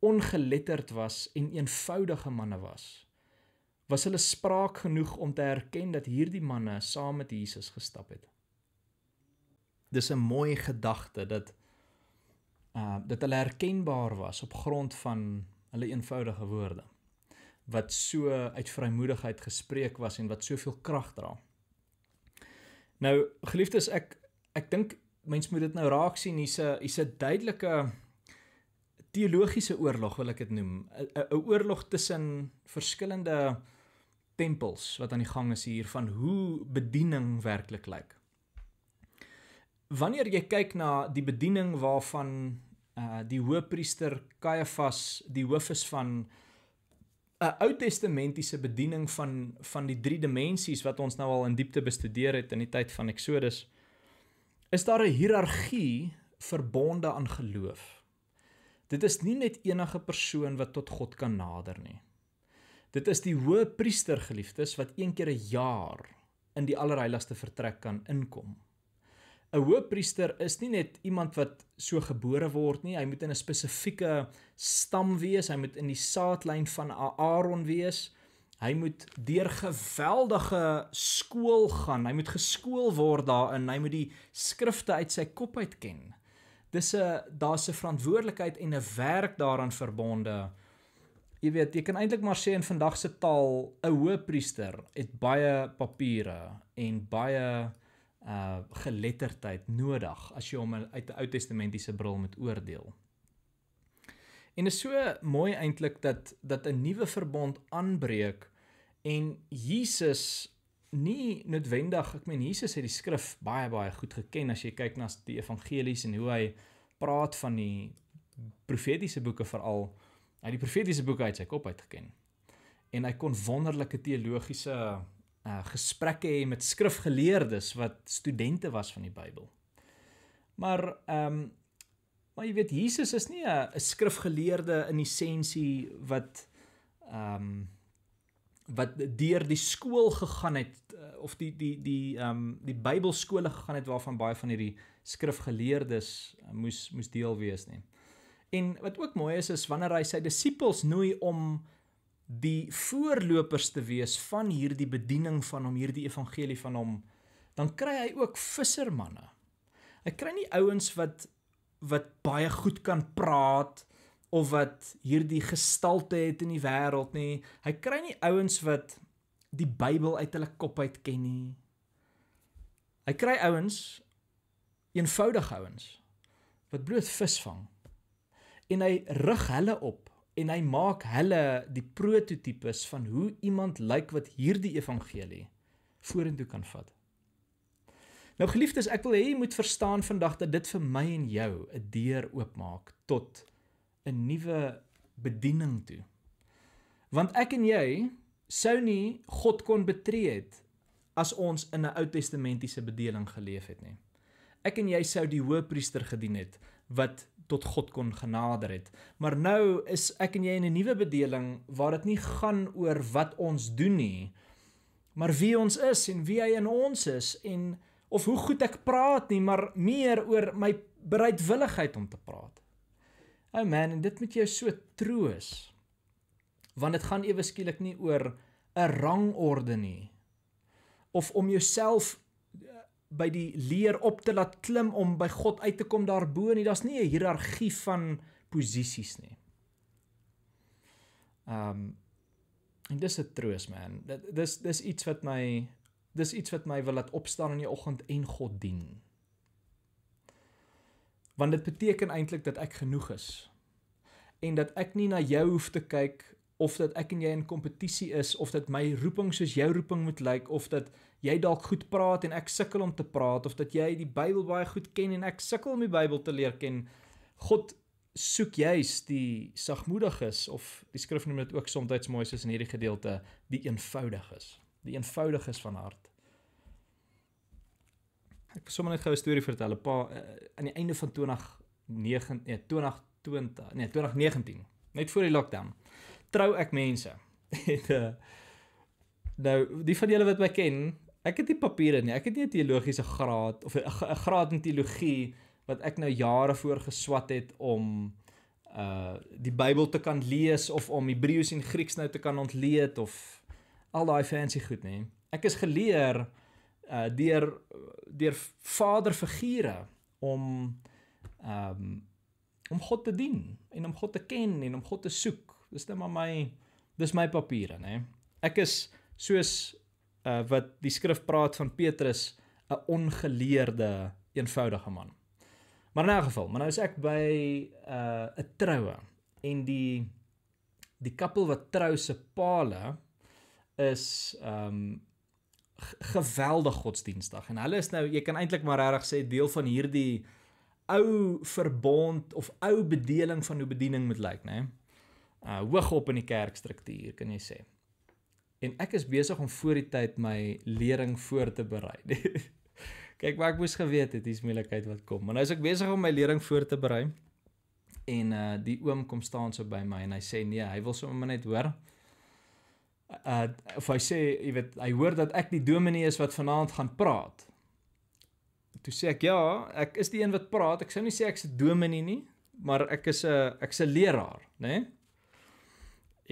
ongeletterd was en eenvoudige manne was, was hulle spraak genoeg om te erken dat hierdie manne saam met Jesus gestap het. Dis 'n mooi gedagte dat uh dat hulle herkenbaar was op grond van hulle eenvoudige woorde wat so uit vrymoedigheid gespreek was en wat soveel krag dra. Nou geliefdes, ek ek dink mense moet dit nou raak sien, hier's 'n hier's 'n duidelike teologiese oorlog wil ek dit noem, 'n oorlog tussen verskillende tempels wat aan die gang is hier van hoe bediening werklik lyk. Wanneer jy kyk na die bediening waarvan uh die hoëpriester Kajafas die hoof is van uh 'n Ou Testamentiese bediening van van die drie dimensies wat ons nou al in diepte bestudeer het in die tyd van Eksodus is daar 'n hiërargie verbonde aan geloof. Dit is nie net enige persoon wat tot God kan nader nie. Dit is die hoëpriester geliefdes wat een keer 'n jaar in die allerheiligste vertrek kan inkom. 'n hoofpriester is nie net iemand wat so gebore word nie, hy moet in 'n spesifieke stam wees, hy moet in die saadlyn van Aaron wees. Hy moet deur geweldige skool gaan. Hy moet geskool word daarin. Hy moet die skrifte uit sy kop uit ken. Dis 'n daar's 'n verantwoordelikheid en 'n werk daaraan verbonde. Jy weet, jy kan eintlik maar sê in vandag se taal, 'n hoëpriester het baie papiere en baie uh Uh, geletterdheid nodig as jy hom uit 'n Ou Testamentiese bril moet oordeel. En is so mooi eintlik dat dat 'n nuwe verbond aanbreek en Jesus nie noodwendig, ek meen Jesus het die skrif baie baie goed geken as jy kyk na die evangelies en hoe hy praat van die profetiese boeke veral uit die profetiese boeke uit sy kop uit geken. En hy kon wonderlike teologiese uh, gesprekke hê met skrifgeleerdes wat studente was van die Bybel. Maar ehm um, maar jy weet Jesus is nie 'n skrifgeleerde in die sensie wat ehm um, wat deur die skool gegaan het eh, of die die die ehm um, die Bybelskole gegaan het waarvan baie van hierdie skrifgeleerdes eh, moes moes deel wees nie. En wat ook mooi is is wanneer hy sy disippels nooi om die voorlopers te wees van hierdie bediening van hom hierdie evangelie van hom dan kry hy ook vissermanne. Hy kry nie ouens wat wat baie goed kan praat of wat hierdie gestalte het in die wêreld nie. Hy kry nie ouens wat die Bybel uit hulle kop uit ken nie. Hy kry ouens eenvoudige ouens wat bloot vis vang. En hy rig hulle op en hy maak hulle die prototipes van hoe iemand lyk wat hierdie evangelie vorentoe kan vat. Nou geliefdes, ek wil hê jy moet verstaan vandag dat dit vir my en jou 'n deur oopmaak tot 'n nuwe bediening toe. Want ek en jy sou nie God kon betree het as ons in 'n Ou Testamentiese bedeling geleef het nie. Ek en jy sou die hoëpriester gedien het wat tot God kon genader het. Maar nou is ek en jy in 'n nuwe bedeling waar dit nie gaan oor wat ons doen nie, maar wie ons is en wie hy in ons is en of hoe goed ek praat nie, maar meer oor my bereidwilligheid om te praat. Ou oh man, en dit moet jou so troos. Want dit gaan ewe skielik nie oor 'n rangorde nie of om jouself by die leer op te laat klim om by God uit te kom daarbo nie. Daar's nie 'n hiërargie van posisies nie. Ehm um, en dis 'n troos man. Dit dis dis iets wat my dis iets wat my wil laat opstaan in die oggend en God dien. Want dit beteken eintlik dat ek genoeg is en dat ek nie na jou hoef te kyk of dat ek en jy in kompetisie is of dat my roeping soos jou roeping moet lyk of dat jy dalk goed praat en ek sukkel om te praat of dat jy die Bybel baie goed ken en ek sukkel om die Bybel te leer ken. God soek juis die sagmoediges of die skrif noem dit ook soms mooi soos in hierdie gedeelte die eenvoudiges, die eenvoudiges van hart. Ek wil sommer net gou 'n storie vertel. Pa eh, aan die einde van 2019, nee, 2020, nee, 2019, net voor die lockdown trou ek mense. Het eh, nou die van julle wat my ken, ek het nie papiere nie. Ek het nie 'n teologiese graad of 'n graad in teologie wat ek nou jare voor geswat het om uh die Bybel te kan lees of om Hebreëus en Grieks nou te kan ontleed of al daai fancy goed nê. Ek is geleer uh deur deur vaderfigure om um om God te dien en om God te ken en om God te soek Dis net maar my dis my papiere, nê. Ek is soos uh wat die skrif praat van Petrus, 'n ongeleerde, eenvoudige man. Maar in 'n geval, maar nou is ek by uh 'n troue en die die koppel wat trou se paale is um geweldig godsdienstig en hulle is nou jy kan eintlik maar reg sê deel van hierdie ou verbond of ou bedeling van hoe bediening moet lyk, né? Nee? uh hoog op in die kerkstruktuur kan jy sê. En ek is besig om voor die tyd my lering voor te berei. Kyk, maar ek moes geweet het hier's moeilikheid wat kom. Maar nou is ek besig om my lering voor te berei. En uh die oom kom staan so by my en hy sê nee, hy wil sommer net hoor. Uh of hy sê, jy weet, hy hoor dat ek die dominee is wat vanaand gaan praat. Toe sê ek ja, ek is die een wat praat. Ek sou nie sê ek's 'n dominee nie, maar ek is 'n ek's 'n leraar, né? Nee?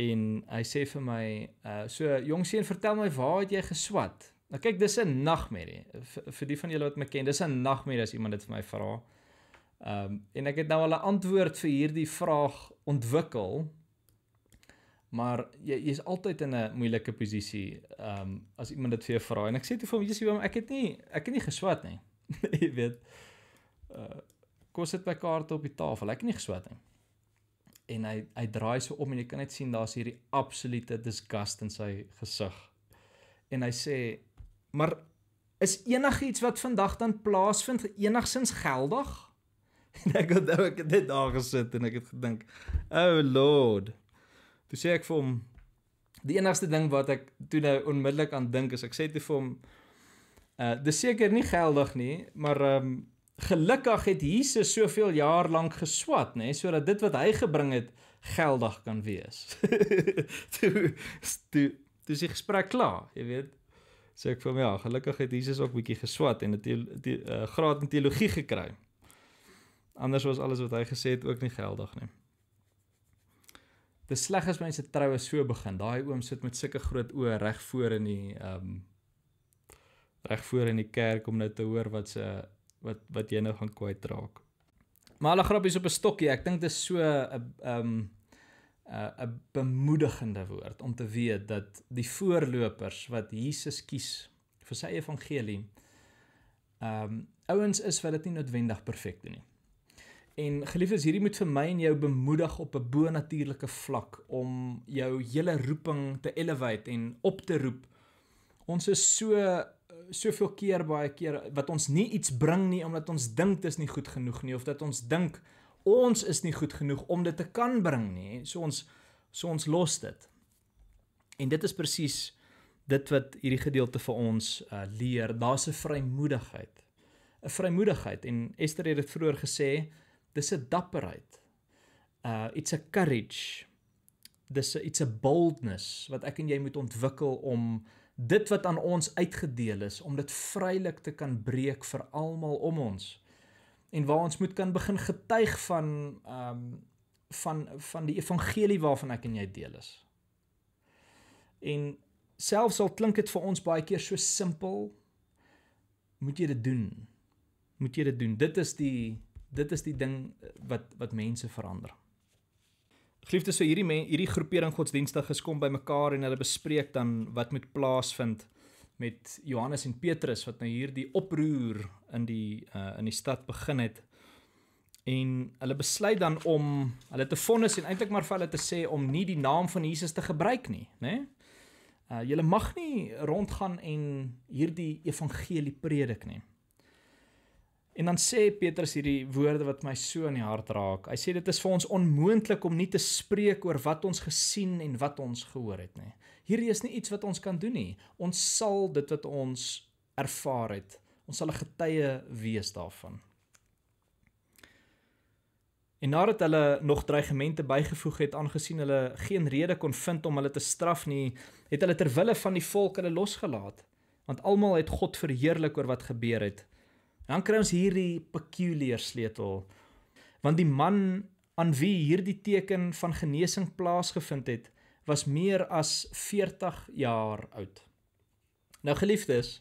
en hy sê vir my uh so jong seun vertel my waar het jy geswat nou kyk dis 'n nagmerrie vir die van julle wat my ken dis 'n nagmerrie as iemand dit vir my vra um en ek het nou al 'n antwoord vir hierdie vraag ontwikkel maar jy jy's altyd in 'n moeilike posisie um as iemand dit vir jou vra en ek sê toe vir hom jy sê ek het nie ek het nie geswat nie jy weet uh kos dit bykaart op die tafel ek het nie geswat nie en hy hy draai so om en jy kan net sien daar's hierdie absolute disgust in sy gesig. En hy sê: "Maar is enigiets wat vandag dan plaasvind enigsins geldig?" En ek het daar ek het dit daar gesit en ek het gedink: "Oh Lord." Toe sê ek vir hom: "Die enigste ding wat ek toe nou onmiddellik aan dink is ek sê dit vir hom: "Uh dis seker nie geldig nie, maar ehm um, gelukkig het Jesus soveel jaar lank geswat, nê, nee, sodat dit wat hy gebring het geldig kan wees. toe toe toe sy gesprek klaar, jy weet. Sê ek vir my, ja, gelukkig het Jesus ook bietjie geswat en 'n uh, graad in teologie gekry. Anders was alles wat hy gesê het ook nie geldig nie. Dis sleg as mense troue so begin. Daai oom sit met sulke groot oë reg voor in die ehm um, reg voor in die kerk om net nou te hoor wat se wat wat jy nou gaan kwyt raak. Maar hulle grappies op 'n stokkie, ek dink dit is so 'n ehm eh, 'n bemoedigende woord om te weet dat die voorlopers wat Jesus kies vir sy evangelie ehm um, ouens is wat dit nie noodwendig perfek doen nie. En geliefdes, hierdie moet vir my en jou bemoedig op 'n bo-natuurlike vlak om jou hele roeping te elevate en op te roep. Ons is so soveel keer baie keer wat ons nie iets bring nie omdat ons dink dit is nie goed genoeg nie of dat ons dink ons is nie goed genoeg om dit te kan bring nie. So ons so ons los dit. En dit is presies dit wat hierdie gedeelte vir ons uh, leer. Daar's 'n vrymoedigheid. 'n Vrymoedigheid en Esther het dit vroeër gesê, dis 'n dapperheid. Uh it's a courage. Dis 'n it's a boldness wat ek en jy moet ontwikkel om dit wat aan ons uitgedeel is om dit vrylik te kan breek vir almal om ons en waar ons moet kan begin getuig van ehm um, van van die evangelie waarvan ek en jy deel is. En selfs al klink dit vir ons baie keer so simpel, moet jy dit doen. Moet jy dit doen. Dit is die dit is die ding eh, wat wat mense verander. Geliefde, so hierdie men, hierdie groepering godsdienstig geskom bymekaar en hulle bespreek dan wat moet plaasvind met Johannes en Petrus wat nou hierdie oproer in die uh, in die stad begin het. En hulle besluit dan om hulle te vonnis en eintlik maar vir hulle te sê om nie die naam van Jesus te gebruik nie, né? Nee? Uh, julle mag nie rondgaan en hierdie evangelie predik nie. En dan sê Petrus hierdie woorde wat my so in die hart raak. Hy sê dit is vir ons onmoontlik om nie te spreek oor wat ons gesien en wat ons gehoor het nie. Hierdie is nie iets wat ons kan doen nie. Ons sal dit wat ons ervaar het, ons sal 'n getuie wees daarvan. En nadat hulle nog dreigemente bygevoeg het aangesien hulle geen rede kon vind om hulle te straf nie, het hulle ter wille van die volk hulle losgelaat, want almal het God verheerlik oor wat gebeur het Dan kry ons hierdie peculiar sleutel. Want die man aan wie hierdie teken van genesing plaasgevind het, was meer as 40 jaar oud. Nou geliefdes,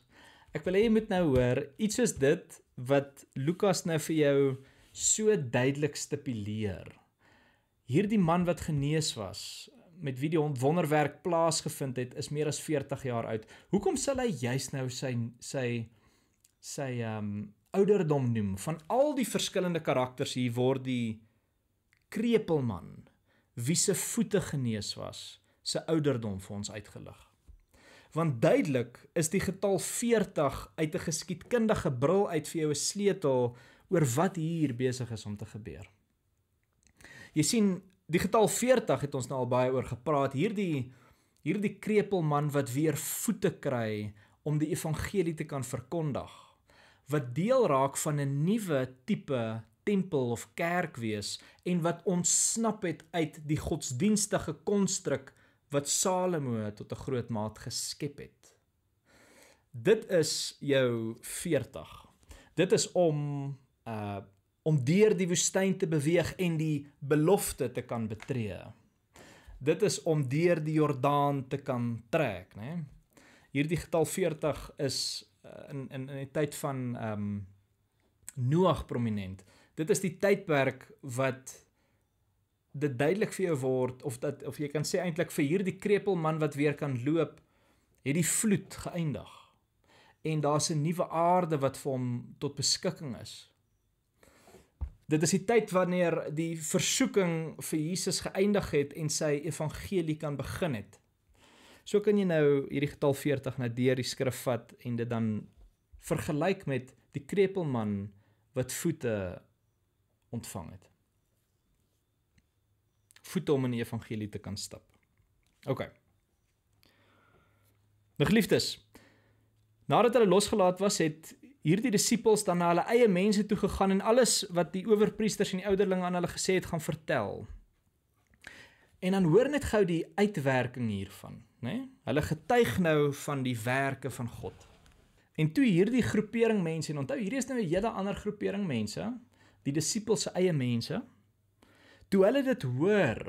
ek wil hê jy moet nou hoor iets soos dit wat Lukas nou vir jou so duidelik stipuleer. Hierdie man wat genees was, met wie die wonderwerk plaasgevind het, is meer as 40 jaar oud. Hoekom sal hy juis nou sy sy sy um ouderdom noem. Van al die verskillende karakters hier word die krepelman wie se voete genees was, se ouderdom vir ons uitgelig. Want duidelik is die getal 40 uit 'n geskiedkundige bril uit vir jou 'n sleutel oor wat hier besig is om te gebeur. Jy sien, die getal 40 het ons nou al baie oor gepraat. Hierdie hierdie krepelman wat weer voete kry om die evangelie te kan verkondig wat deel raak van 'n nuwe tipe tempel of kerk wees en wat ontsnap het uit die godsdienstige konstruk wat Salomo tot 'n groot maat geskep het. Dit is jou 40. Dit is om uh om deur die woestyn te beweeg en die belofte te kan betree. Dit is om deur die Jordaan te kan trek, né? Nee? Hierdie getal 40 is Eh, in in in die tyd van ehm um, Noag prominent. Dit is die tydperk wat dit duidelik vir jou word of dat of jy kan sê eintlik vir hierdie krepeelman wat weer kan loop, het die vloed geëindig. En daar's 'n nuwe aarde wat vir hom tot beskikking is. Dit is die tyd wanneer die versoeking vir Jesus geëindig het en sy evangelie kan begin het. So kan jy nou hierdie getal 40 nou deur die skrif vat en dit dan vergelyk met die krepelman wat voete ontvang het. Voete om in die evangelie te kan stap. OK. Nou geliefdes, nadat hulle losgelaat was, het hierdie disippels dan na hulle eie mense toe gegaan en alles wat die owerpriesters en die ouderlinge aan hulle gesê het, gaan vertel. En dan hoor net gou die uitwerking hiervan nê? Nee? Hulle getuig nou van die werke van God. En toe hierdie groepering mense en onthou hierdie is nou 'n hele ander groepering mense, die disippels se eie mense, toe hulle dit hoor,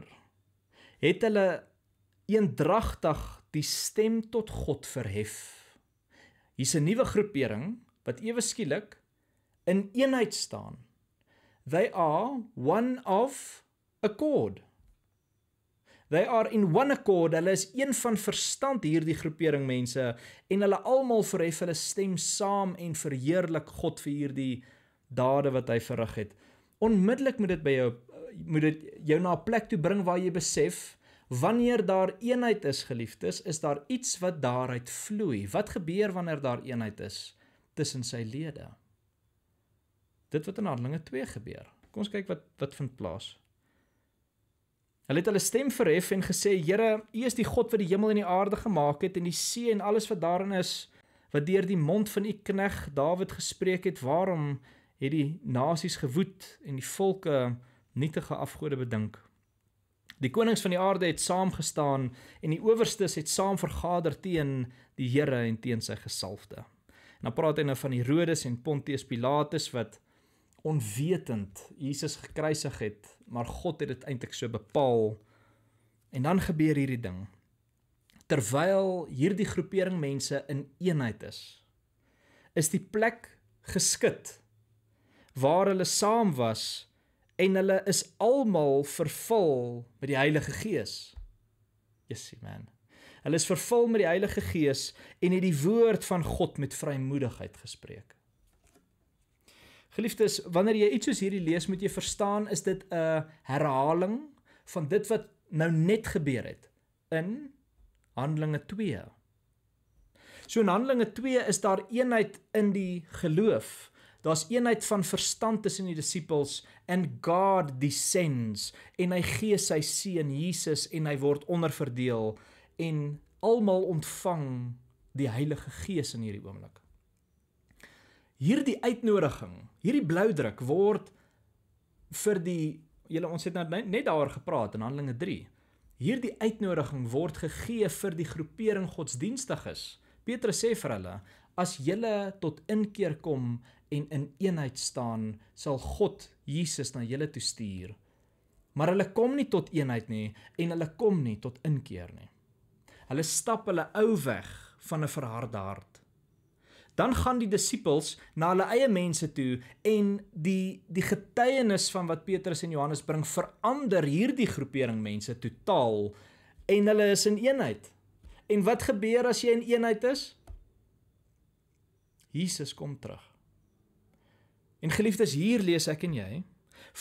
het hulle eendragtig die stem tot God verhef. Hier's 'n nuwe groepering wat ewe skielik in eenheid staan. They are one of accord. They are in one accord. Hulle is een van verstand hierdie groepering mense en hulle almal verhef hulle stem saam en verheerlik God vir hierdie dade wat hy verrig het. Onmiddellik moet dit by jou moet dit jou na 'n plek toe bring waar jy besef wanneer daar eenheid is geliefdes, is daar iets wat daaruit vloei. Wat gebeur wanneer daar eenheid is tussen sy lede? Dit wat in Handelinge 2 gebeur. Kom ons kyk wat wat vind plaas. Hulle het hulle stem verhef en gesê: "Here, U is die God wat die hemel en die aarde gemaak het en die see en alles wat daarin is, wat deur die mond van U knegg Dawid gespreek het. Waarom het die nasies gewoed en die volke nietige afgode bedink?" Die konings van die aarde het saamgestaan en die owerstes het saam vergader teen die Here en teen sy gesalfde. En nou dan praat hy nou van Herodes en Pontius Pilatus wat onwetend Jesus gekruisig het, maar God het dit eintlik so bepaal. En dan gebeur hierdie ding. Terwyl hierdie groepering mense in eenheid is, is die plek geskit waar hulle saam was en hulle is almal vervul met die Heilige Gees. Jesusie man. Hulle is vervul met die Heilige Gees en het die woord van God met vrymoedigheid gespreek. Geliefdes, wanneer jy iets soos hierdie lees, moet jy verstaan is dit 'n herhaling van dit wat nou net gebeur het in Handelinge 2. So in Handelinge 2 is daar eenheid in die geloof. Daar's eenheid van verstand tussen die disippels and God descends en hy gee sy seun Jesus en hy word onderverdeel en almal ontvang die Heilige Gees in hierdie oomblik hierdie uitnodiging, hierdie blou druk word vir die julle ons het nou net daaroor gepraat in Handelinge 3. Hierdie uitnodiging word gegee vir die groepering godsdienstiges. Petrus sê vir hulle: "As julle tot inkeer kom en in eenheid staan, sal God Jesus na julle toe stuur." Maar hulle kom nie tot eenheid nie en hulle kom nie tot inkeer nie. Hulle stap hulle ou weg van 'n verharde hart dan gaan die disippels na hulle eie mense toe en die die getuienis van wat Petrus en Johannes bring verander hierdie groepering mense totaal en hulle is in eenheid. En wat gebeur as jy in eenheid is? Jesus kom terug. En geliefdes, hier lees ek en jy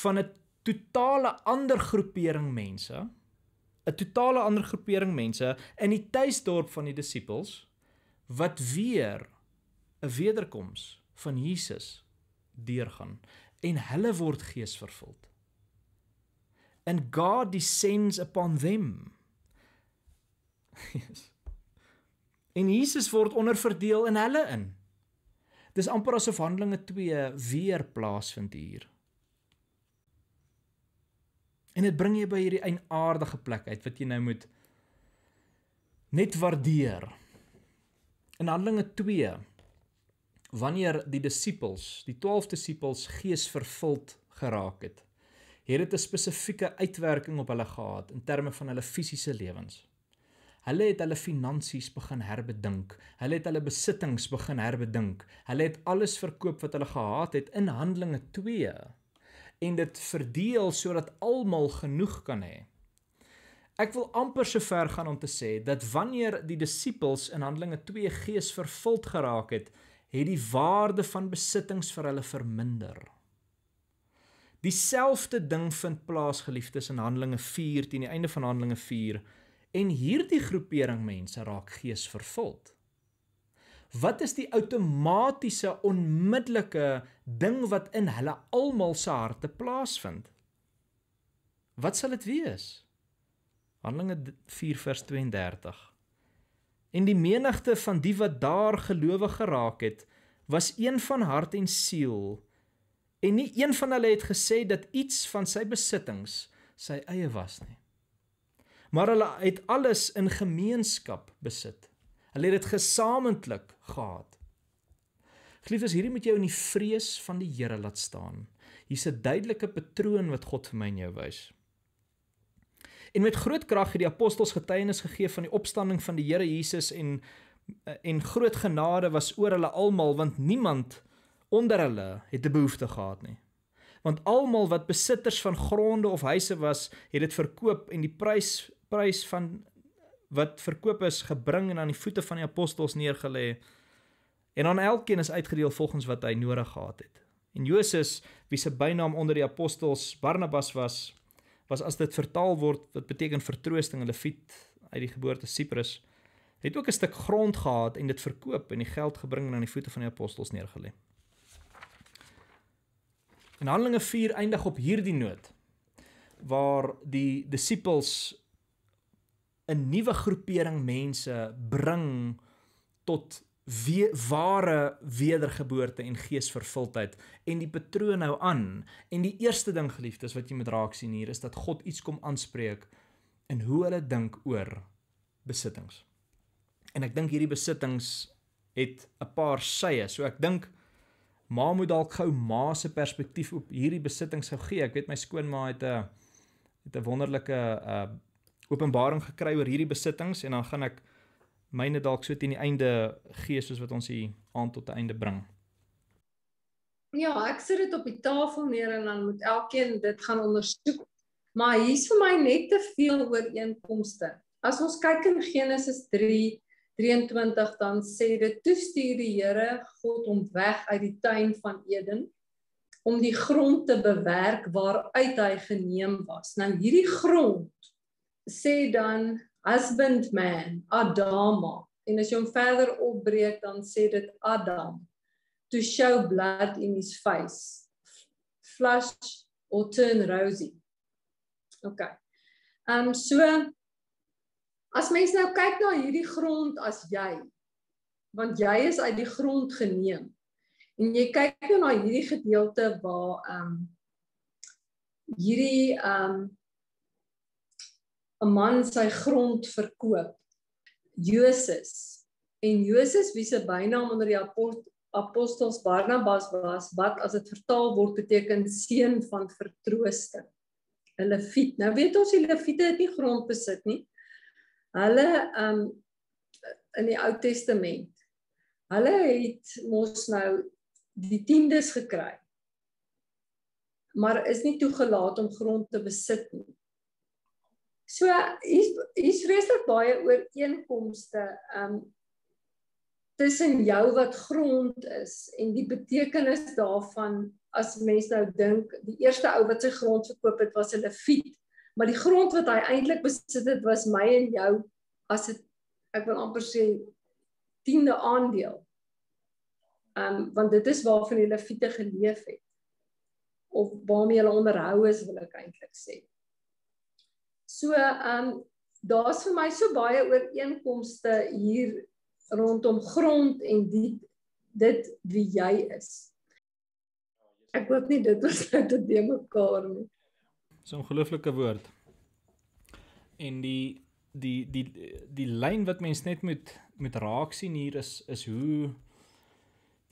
van 'n totale ander groepering mense, 'n totale ander groepering mense in die tuisdorp van die disippels wat weer 'n wederkoms van Jesus deurgaan en hulle word geesvervuld. And God descends upon them. Yes. En Jesus word onderverdeel in hulle in. Dis amper asof Handelinge 2 weer plaasvind hier. En dit bring jy by hierdie eienaardige plek uit wat jy nou moet net waardeer. In Handelinge wanneer die disippels, die 12 disippels geesvervuld geraak het, het dit 'n spesifieke uitwerking op hulle gehad in terme van hulle fisiese lewens. Hulle het hulle finansies begin herbedink. Hulle het hulle besittings begin herbedink. Hulle het alles verkoop wat hulle gehad het in Handelinge 2 en dit verdeel sodat almal genoeg kan hê. Ek wil amper so ver gaan om te sê dat wanneer die disippels in Handelinge 2 gees vervuld geraak het, het die waarde van besittings vir hulle verminder. Dieselfde ding vind plaas geliefdes in Handelinge 4 teen die einde van Handelinge 4 en hierdie groepering mense raak geesvervuld. Wat is die outomatiese onmiddellike ding wat in hulle almal se harte plaasvind? Wat sal dit wees? Handelinge 4 vers 32. En die menigte van die wat daar gelowe geraak het, was een van hart en siel. En nie een van hulle het gesê dat iets van sy besittings sy eie was nie. Maar hulle het alles in gemeenskap besit. Hulle het dit gesamentlik gehad. Geliefdes, hierdie moet jou in die vrees van die Here laat staan. Hier's 'n duidelike patroon wat God vir my en jou wys. En met groot krag het die apostels getuienis gegee van die opstanding van die Here Jesus en eh, en groot genade was oor hulle almal want niemand onder hulle het 'n behoefte gehad nie. Want almal wat besitters van gronde of huise was, het dit verkoop en die prys prys van wat verkoop is gebring en aan die voete van die apostels neergelê. En aan elkeen is uitgedeel volgens wat hy nodig gehad het. En Josus, wie se bynaam onder die apostels Barnabas was, was as dit vertaal word wat beteken vertroosting in Lefit uit die geboorte Cyprus het ook 'n stuk grond gehad en dit verkoop en die geld gebring en aan die voete van die apostels neergelê. In Handelinge 4 eindig op hierdie noot waar die disippels 'n nuwe groepering mense bring tot we, ware wedergeboorte en geesvervuldheid en die patroon nou aan. En die eerste ding geliefdes wat jy moet raak sien hier is dat God iets kom aanspreek in hoe hulle dink oor besittings. En ek dink hierdie besittings het 'n paar sye. So ek dink ma moet dalk gou ma se perspektief op hierdie besittings gou gee. Ek weet my skoonma het 'n het 'n wonderlike uh openbaring gekry oor hierdie besittings en dan gaan ek myne dalk so teen die einde gee soos wat ons hier aan tot die einde bring. Ja, ek sit dit op die tafel neer en dan moet elkeen dit gaan ondersoek. Maar hier's vir my net te veel ooreenkomste. As ons kyk in Genesis 3:23 dan sê dit toe stuur die Here God hom weg uit die tuin van Eden om die grond te bewerk waaruit hy geneem was. Nou hierdie grond sê dan husband man adama en as jy hom verder opbreek dan sê dit adam to show blood in his face flush or turn rosy okay um so as mens nou kyk na hierdie grond as jy want jy is uit die grond geneem en jy kyk nou na hierdie gedeelte waar um hierdie um 'n man sy grond verkoop. Josus. En Josus wie se bynaam onder die apost apostels Barnabas was, wat as dit vertaal word beteken seun van vertroosting. 'n Leviet. Nou weet ons die Leviete het nie grond besit nie. Hulle um in die Ou Testament. Hulle het mos nou die tiendes gekry. Maar is nie toegelaat om grond te besit nie. So hier is vreeslik baie ooreenkomste um tussen jou wat grond is en die betekenis daarvan as mense nou dink die eerste ou wat sy grond verkoop het was 'n leviet maar die grond wat hy eintlik besit het was my en jou as dit ek wil amper sê tiende aandeel. Um want dit is waarvan die leviete geleef het of waarmee hulle onderhou is wil ek eintlik sê. So ehm um, daar's vir my so baie ooreenkomste hier rondom grond en die dit wie jy is. Ek hoop nie dit was nou te de mekaar nie. So 'n gelooflike woord. En die die die die lyn wat mens net moet met raak sien hier is is hoe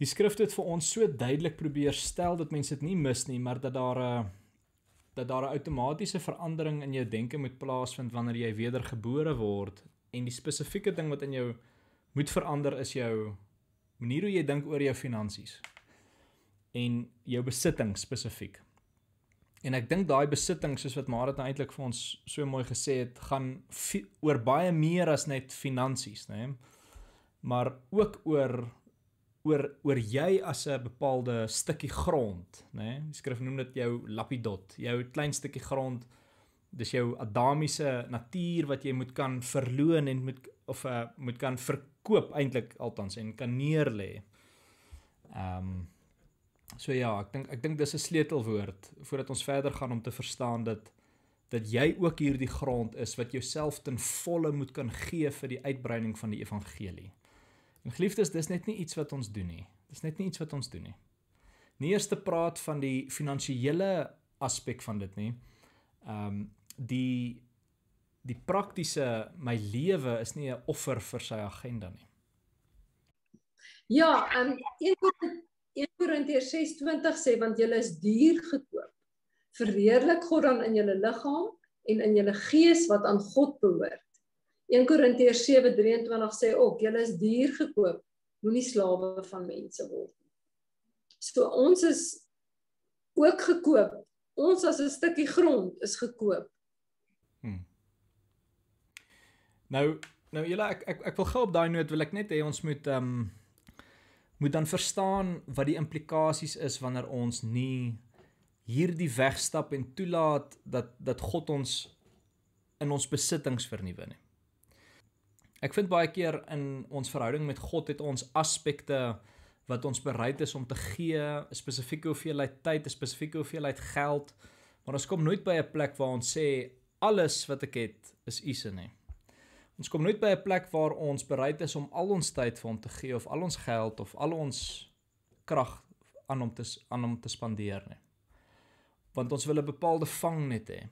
die skrif dit vir ons so duidelik probeer stel dat mense dit nie mis nie maar dat daar 'n uh, dat daar 'n outomatiese verandering in jou denke moet plaasvind wanneer jy wedergebore word en die spesifieke ding wat in jou moet verander is jou manier hoe jy dink oor jou finansies en jou besittings spesifiek. En ek dink daai besittings soos wat Marit nou eintlik vir ons so mooi gesê het, gaan oor baie meer as net finansies, né? Nee? Maar ook oor oor oor jy as 'n bepaalde stukkie grond, né? Nee? Die skrif noem dit jou lapidot, jou klein stukkie grond. Dis jou adamiese natuur wat jy moet kan verloon en moet of 'n uh, eh, moet kan verkoop eintlik althans en kan neerlê. Ehm um, so ja, ek dink ek dink dis 'n sleutelwoord voordat ons verder gaan om te verstaan dat dat jy ook hierdie grond is wat jouself ten volle moet kan gee vir die uitbreiding van die evangelie. En geliefdes, dis net nie iets wat ons doen nie. Dis net nie iets wat ons doen nie. Nie eers te praat van die finansiële aspek van dit nie. Ehm um, die die praktiese my lewe is nie 'n offer vir sy agenda nie. Ja, ehm um, 1 Korintiërs 1 Korintiërs 6:20 sê want julle is duur gekoop. Verheerlik God dan in julle liggaam en in julle gees wat aan God behoort. 1 Korintiërs 7:23 sê ook, julle is duur gekoop, moenie slawe van mense word nie. So ons is ook gekoop. Ons as 'n stukkie grond is gekoop. Hmm. Nou nou julle ek ek ek wil gou op daai noot wil ek net hê ons moet ehm um, moet dan verstaan wat die implikasies is wanneer ons nie hierdie wegstap en toelaat dat dat God ons in ons besittings vernuwe nie. Ek vind baie keer in ons verhouding met God het ons aspekte wat ons bereid is om te gee, spesifieke hoeveelheid tyd, spesifieke hoeveelheid geld, maar ons kom nooit by 'n plek waar ons sê alles wat ek het is u se nie. Ons kom nooit by 'n plek waar ons bereid is om al ons tyd vir hom te gee of al ons geld of al ons krag aan hom te aan hom te spandeer nie. Want ons wil 'n bepaalde vang net hê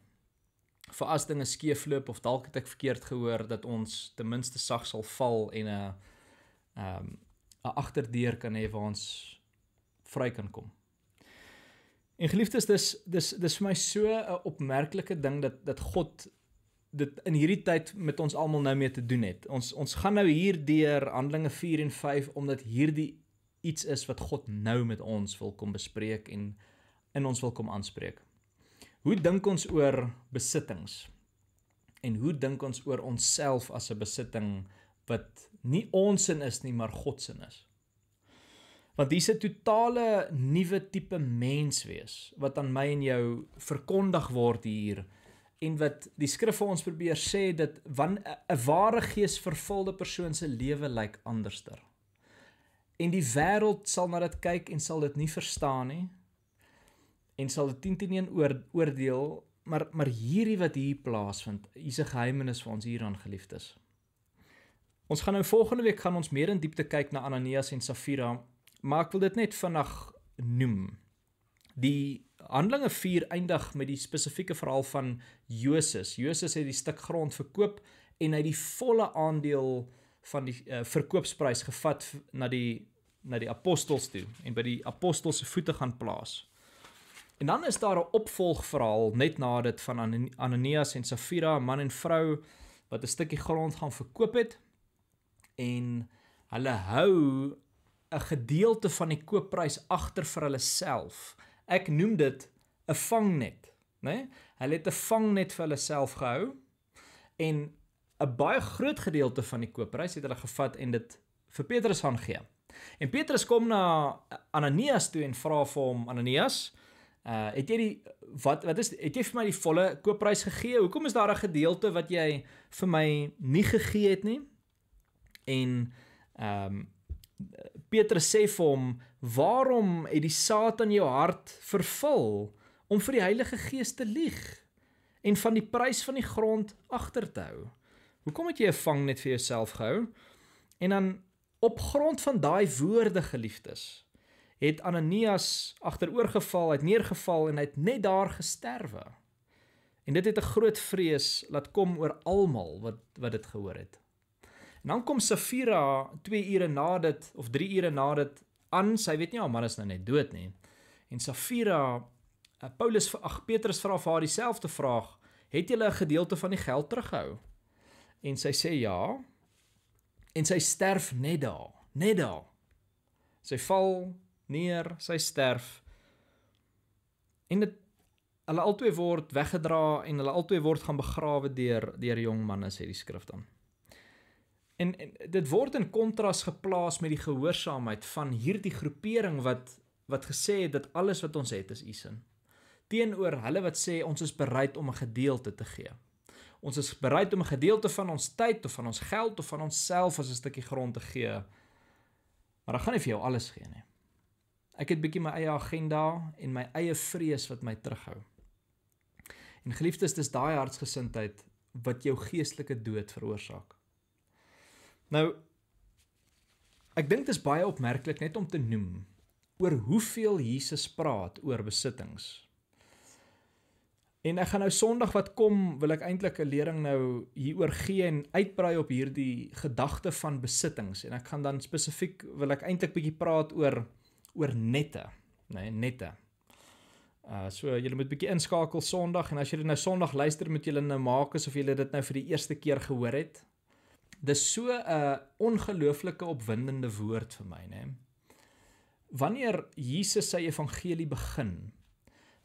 vir as dinge skeefloop of dalk het ek verkeerd gehoor dat ons ten minste sag sal val en 'n ehm 'n agterdeur kan hê waar ons vry kan kom. En geliefdes, dis dis dis vir my so 'n opmerklike ding dat dat God dit in hierdie tyd met ons almal nou mee te doen het. Ons ons gaan nou hier deur Handelinge 4 en 5 omdat hierdie iets is wat God nou met ons wil kom bespreek en in ons wil kom aanspreek. Hoe dink ons oor besittings? En hoe dink ons oor onsself as 'n besitting wat nie ons sin is nie, maar God se is? Want hier's 'n totale nuwe tipe mens wees wat aan my en jou verkondig word hier en wat die skrif vir ons probeer sê dat wanneer eh, 'n ware gees vervulde persoon se lewe lyk like anderster. En die wêreld sal na dit kyk en sal dit nie verstaan nie en sal dit 10 teen 1 oor, oordeel, maar maar hierdie wat hier plaasvind, is 'n geheimnis vir ons hieraan geliefdes. Ons gaan nou volgende week gaan ons meer in diepte kyk na Ananias en Safira, maar ek wil dit net vinnig noem. Die Handelinge 4 eindig met die spesifieke verhaal van Josus. Josus het die stuk grond verkoop en hy het die volle aandeel van die uh, verkoopsprys gevat na die na die apostels toe en by die apostels se voete gaan plaas. En dan is daar 'n opvolgverhaal net na dit van Ananias en Safira, man en vrou wat 'n stukkie grond gaan verkoop het en hulle hou 'n gedeelte van die koopprys agter vir hulle self. Ek noem dit 'n vangnet, né? Nee? Hulle het 'n vangnet vir hulle self gehou en 'n baie groot gedeelte van die koopprys het hulle gevat en dit vir Petrus aangegee. En Petrus kom na Ananias toe en vra vir hom, Ananias, uh Uh het jy die wat wat is het jy vir my die volle koopprys gegee? Hoekom is daar 'n gedeelte wat jy vir my nie gegee het nie? En ehm um, Petrus sê vir hom, "Waarom het die Satan jou hart vervul om vir die Heilige Gees te lieg en van die prys van die grond agter te hou? Hoekom het jy 'n vang net vir jouself gehou?" En dan op grond van daai woorde geliefdes, het Ananias agteroorgeval, het neergeval en het net daar gesterwe. En dit het 'n groot vrees laat kom oor almal wat wat dit gehoor het. En dan kom Safira 2 ure na dit of 3 ure na dit aan, sy weet nie haar man is nou net dood nie. En Safira eh, Paulus ag Petrus vra vir haar dieselfde vraag, het jy 'n gedeelte van die geld teruggehou? En sy sê ja. En sy sterf net daar, net daar. Sy val neer, sy sterf. En dit hulle albei word weggedra en hulle albei word gaan begrawe deur deur jong manne sê die skrif dan. En, en dit word in kontras geplaas met die gehoorsaamheid van hierdie groepering wat wat gesê het dat alles wat ons het is u sin. Teenoor hulle wat sê ons is bereid om 'n gedeelte te gee. Ons is bereid om 'n gedeelte van ons tyd of van ons geld of van onsself as 'n stukkie grond te gee. Maar dan gaan nie vir jou alles gee nie. Ek het bietjie my eie agenda en my eie vrees wat my terughou. En geliefdes, dis daai hartsgesindheid wat jou geestelike dood veroorsaak. Nou ek dink dit is baie opmerklik net om te noem oor hoeveel Jesus praat oor besittings. En ek gaan nou Sondag wat kom, wil ek eintlik 'n lering nou hieroor gee en uitbrei op hierdie gedagte van besittings en ek gaan dan spesifiek wil ek eintlik bietjie praat oor oor nette, nê, nee, nette. Uh so jy moet 'n bietjie inskakel Sondag en as jy dit nou Sondag luister moet jy nou maak asof jy dit nou vir die eerste keer gehoor het. Dis so 'n uh, ongelooflike opwindende woord vir my, nê. Nee. Wanneer Jesus sy evangelie begin,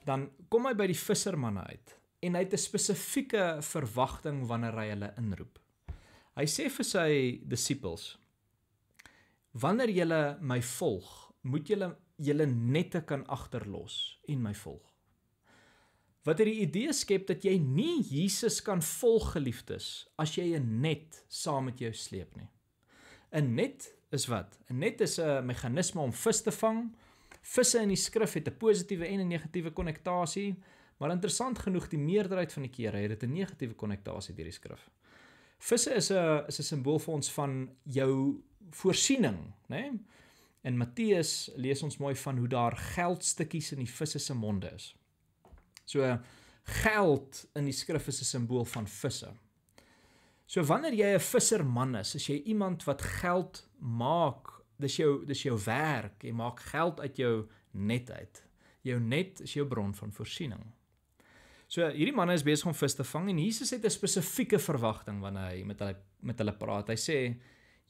dan kom hy by die vissermanne uit en hy het 'n spesifieke verwagting wanneer hy hulle inroep. Hy sê vir sy disippels: "Wanneer julle my volg, moet julle julle nette kan agterlos en my volg. Wat het die idee skep dat jy nie Jesus kan volg geliefdes as jy 'n net saam met jou sleep nie. 'n Net is wat? 'n Net is 'n meganisme om vis te vang. Visse in die skrif het 'n positiewe en 'n negatiewe konnektasie, maar interessant genoeg die meerderheid van die kere het dit 'n negatiewe konnektasie deur die skrif. Visse is 'n is 'n simbool vir ons van jou voorsiening, né? Nee? In Matteus lees ons mooi van hoe daar geldstukkies in die visse se monde is. So geld in die skrif is 'n simbool van visse. So wanneer jy 'n visserman is, as jy iemand wat geld maak, dis jou dis jou werk, jy maak geld uit jou net uit. Jou net is jou bron van voorsiening. So hierdie manne is besig om vis te vang en Jesus het 'n spesifieke verwagting wanneer hy met hulle met hulle praat. Hy sê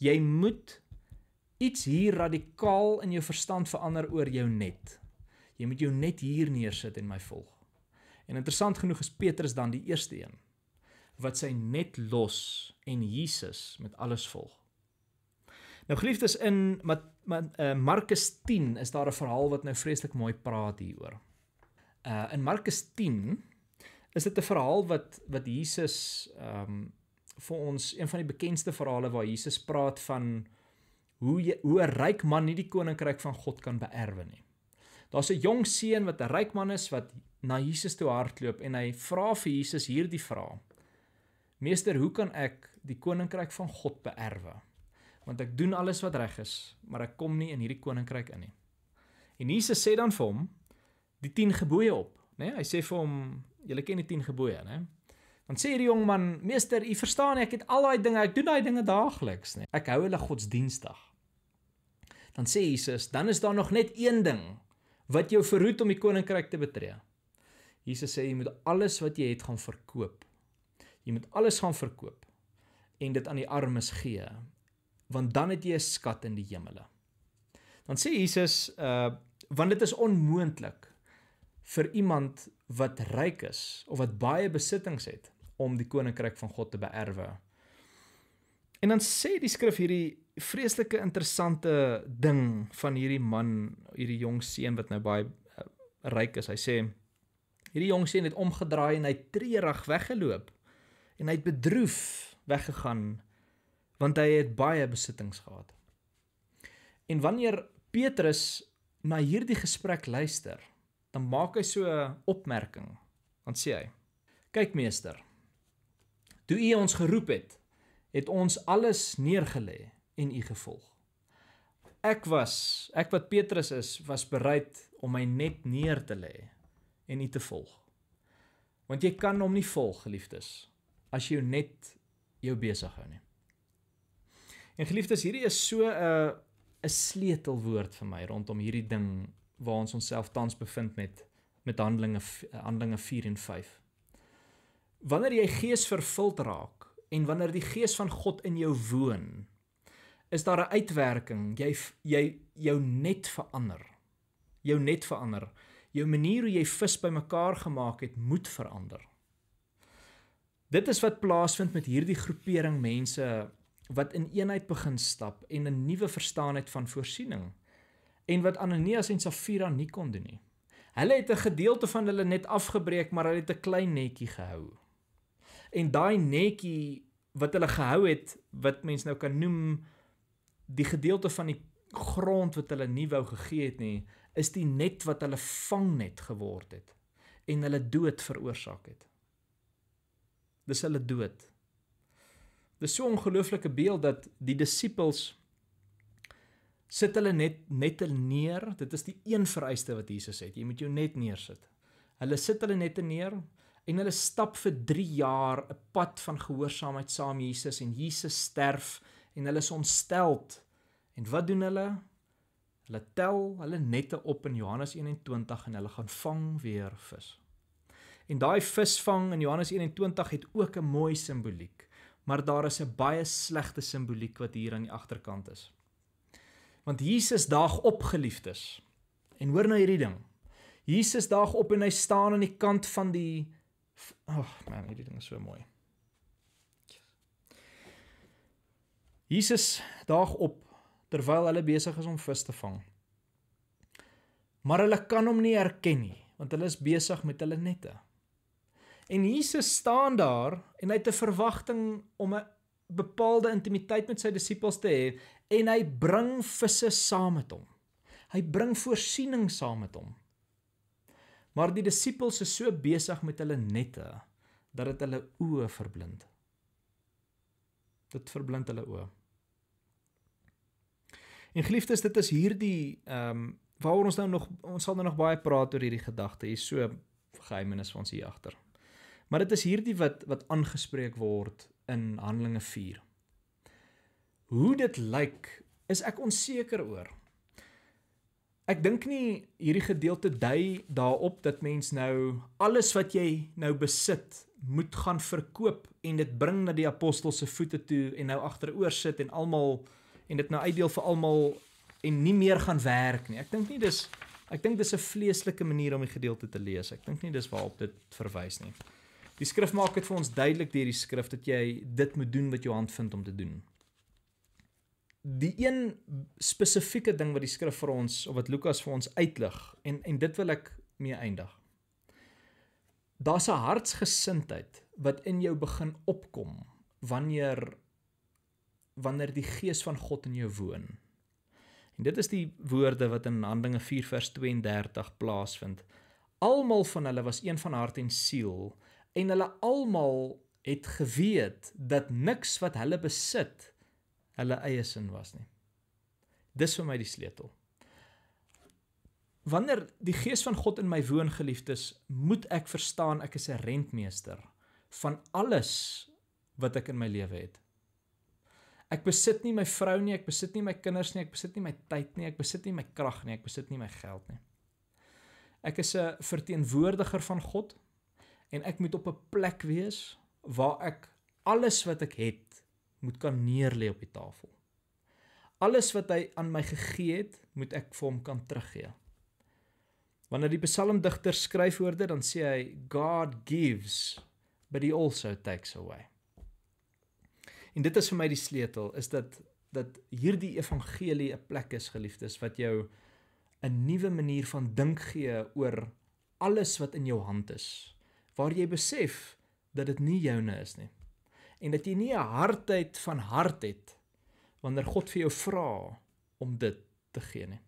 jy moet iets hier radikaal in jou verstand verander oor jou net. Jy moet jou net hier neersit en my volg. En interessant genoeg is Petrus dan die eerste een wat sy net los en Jesus met alles volg. Nou geliefdes in met eh, Markus 10 is daar 'n verhaal wat nou vreeslik mooi praat hieroor. Uh in Markus 10 is dit 'n verhaal wat wat Jesus ehm um, vir ons een van die bekendste verhale waar Jesus praat van hoe jy, hoe 'n ryk man nie die koninkryk van God kan beerwe nie. Daar's 'n jong seun wat 'n ryk man is wat na Jesus toe hardloop en hy vra vir Jesus hierdie vraag. Meester, hoe kan ek die koninkryk van God beerwe? Want ek doen alles wat reg is, maar ek kom nie in hierdie koninkryk in nie. En Jesus sê dan vir hom die 10 gebooie op, né? Nee? Hy sê vir hom, julle ken die 10 gebooie, né? Nee? Dan sê die jong man: "Meester, u verstaan, ek het al daai dinge, ek doen daai dinge daagliks, nê. Nee. Ek hou hulle godsdienstig." Dan sê Jesus: "Dan is daar nog net een ding wat jou verhoed om die koninkryk te betree." Jesus sê jy moet alles wat jy het gaan verkoop. Jy moet alles gaan verkoop en dit aan die armes gee, want dan het jy 'n skat in die hemele. Dan sê Jesus, uh, want dit is onmoontlik vir iemand wat ryk is of wat baie besittings het om die koninkryk van God te beerwe. En dan sê die skrif hierdie vreeslike interessante ding van hierdie man, hierdie jong seun wat nou baie eh, ryk is. Hy sê hierdie jong seun het omgedraai en hy treurig weggeloop en hy het bedroef weggegaan want hy het baie besittings gehad. En wanneer Petrus na hierdie gesprek luister, dan maak hy so 'n opmerking. Dan sê hy: "Kyk meester, Toe U ons geroep het, het ons alles neergelê en U gevolg. Ek was, ek wat Petrus is, was bereid om my net neer te lê en U te volg. Want jy kan hom nie volg, geliefdes, as jy jou net jou besig hou nie. En geliefdes, hierdie is so uh, 'n 'n sleutelwoord vir my rondom hierdie ding waar ons onsself tans bevind met met Handelinge Handelinge 4 en 5 wanneer jy geesvervuld raak en wanneer die gees van God in jou woon, is daar 'n uitwerking. Jy jy jou net verander. Jou net verander. Jou manier hoe jy vis bymekaar gemaak het, moet verander. Dit is wat plaasvind met hierdie groepering mense wat in eenheid begin stap en 'n nuwe verstaan het van voorsiening en wat Ananias en Safira nie kon doen nie. Hulle het 'n gedeelte van hulle net afgebreek, maar hulle het 'n klein netjie gehou en daai netjie wat hulle gehou het wat mens nou kan noem die gedeelte van die grond wat hulle nie wou gegee het nie is die net wat hulle vang net geword het en hulle dood veroorsaak het dis hulle dood dis so 'n ongelooflike beeld dat die disippels sit hulle net net neer dit is die een vereiste wat Jesus het jy moet jou net neersit hulle sit hulle net neer en hulle stap vir 3 jaar 'n pad van gehoorsaamheid saam Jesus en Jesus sterf en hulle is ontsteld. En wat doen hulle? Hulle tel hulle nette op in Johannes 21 en hulle gaan vang weer vis. En daai visvang in Johannes 21 het ook 'n mooi simboliek, maar daar is 'n baie slegte simboliek wat hier aan die agterkant is. Want Jesus daag op geliefdes. En hoor nou hierdie ding. Jesus daag op en hy staan aan die kant van die Ag oh man, hierdie ding is so mooi. Jesus daag op terwyl hulle besig is om vis te vang. Maar hulle kan hom nie herken nie, want hulle is besig met hulle nette. En Jesus staan daar en hy het 'n verwagting om 'n bepaalde intimiteit met sy disippels te hê en hy bring visse saam met hom. Hy bring voorsiening saam met hom. Maar die disippels is so besig met hulle nette dat dit hulle oë verblind. Dit verblind hulle oë. En geliefdes, dit is hierdie ehm um, waaroor ons nou nog ons sal nou nog baie praat oor hierdie gedagte. Hier so geheimenis van ons hier agter. Maar dit is hierdie wat wat aangespreek word in Handelinge 4. Hoe dit lyk, is ek onseker oor. Ek dink nie hierdie gedeelte dui daarop dat mens nou alles wat jy nou besit moet gaan verkoop en dit bring na die apostel se voete toe en nou agteroor sit en almal en dit nou uitdeel vir almal en nie meer gaan werk nie. Ek dink nie dis ek dink dis 'n vleeslike manier om die gedeelte te lees. Ek dink nie dis waarop dit verwys nie. Die skrif maak dit vir ons duidelik deur die skrif dat jy dit moet doen wat jou hand vind om te doen die een spesifieke ding wat die skrif vir ons of wat Lukas vir ons uitlig en en dit wil ek mee eindig. Daar's 'n hartsgesindheid wat in jou begin opkom wanneer wanneer die gees van God in jou woon. En dit is die woorde wat in Handelinge 4:32 plaasvind. Almal van hulle was een van hart en siel en hulle almal het geweet dat niks wat hulle besit hulle eie sin was nie. Dis vir my die sleutel. Wanneer die gees van God in my woon geliefdes, moet ek verstaan ek is 'n rentmeester van alles wat ek in my lewe het. Ek besit nie my vrou nie, ek besit nie my kinders nie, ek besit nie my tyd nie, ek besit nie my krag nie, ek besit nie my geld nie. Ek is 'n verteenwoordiger van God en ek moet op 'n plek wees waar ek alles wat ek het moet kan neerlê op die tafel. Alles wat hy aan my gegee het, moet ek vir hom kan teruggee. Wanneer die psalmdigter skryf oor dit, dan sê hy God gives, but he also takes away. En dit is vir my die sleutel, is dat dat hierdie evangelie 'n plek is geliefdes wat jou 'n nuwe manier van dink gee oor alles wat in jou hand is, waar jy besef dat dit nie joune is nie en dat jy nie 'n hartheid van hart het wanneer God vir jou vra om dit te gee nie.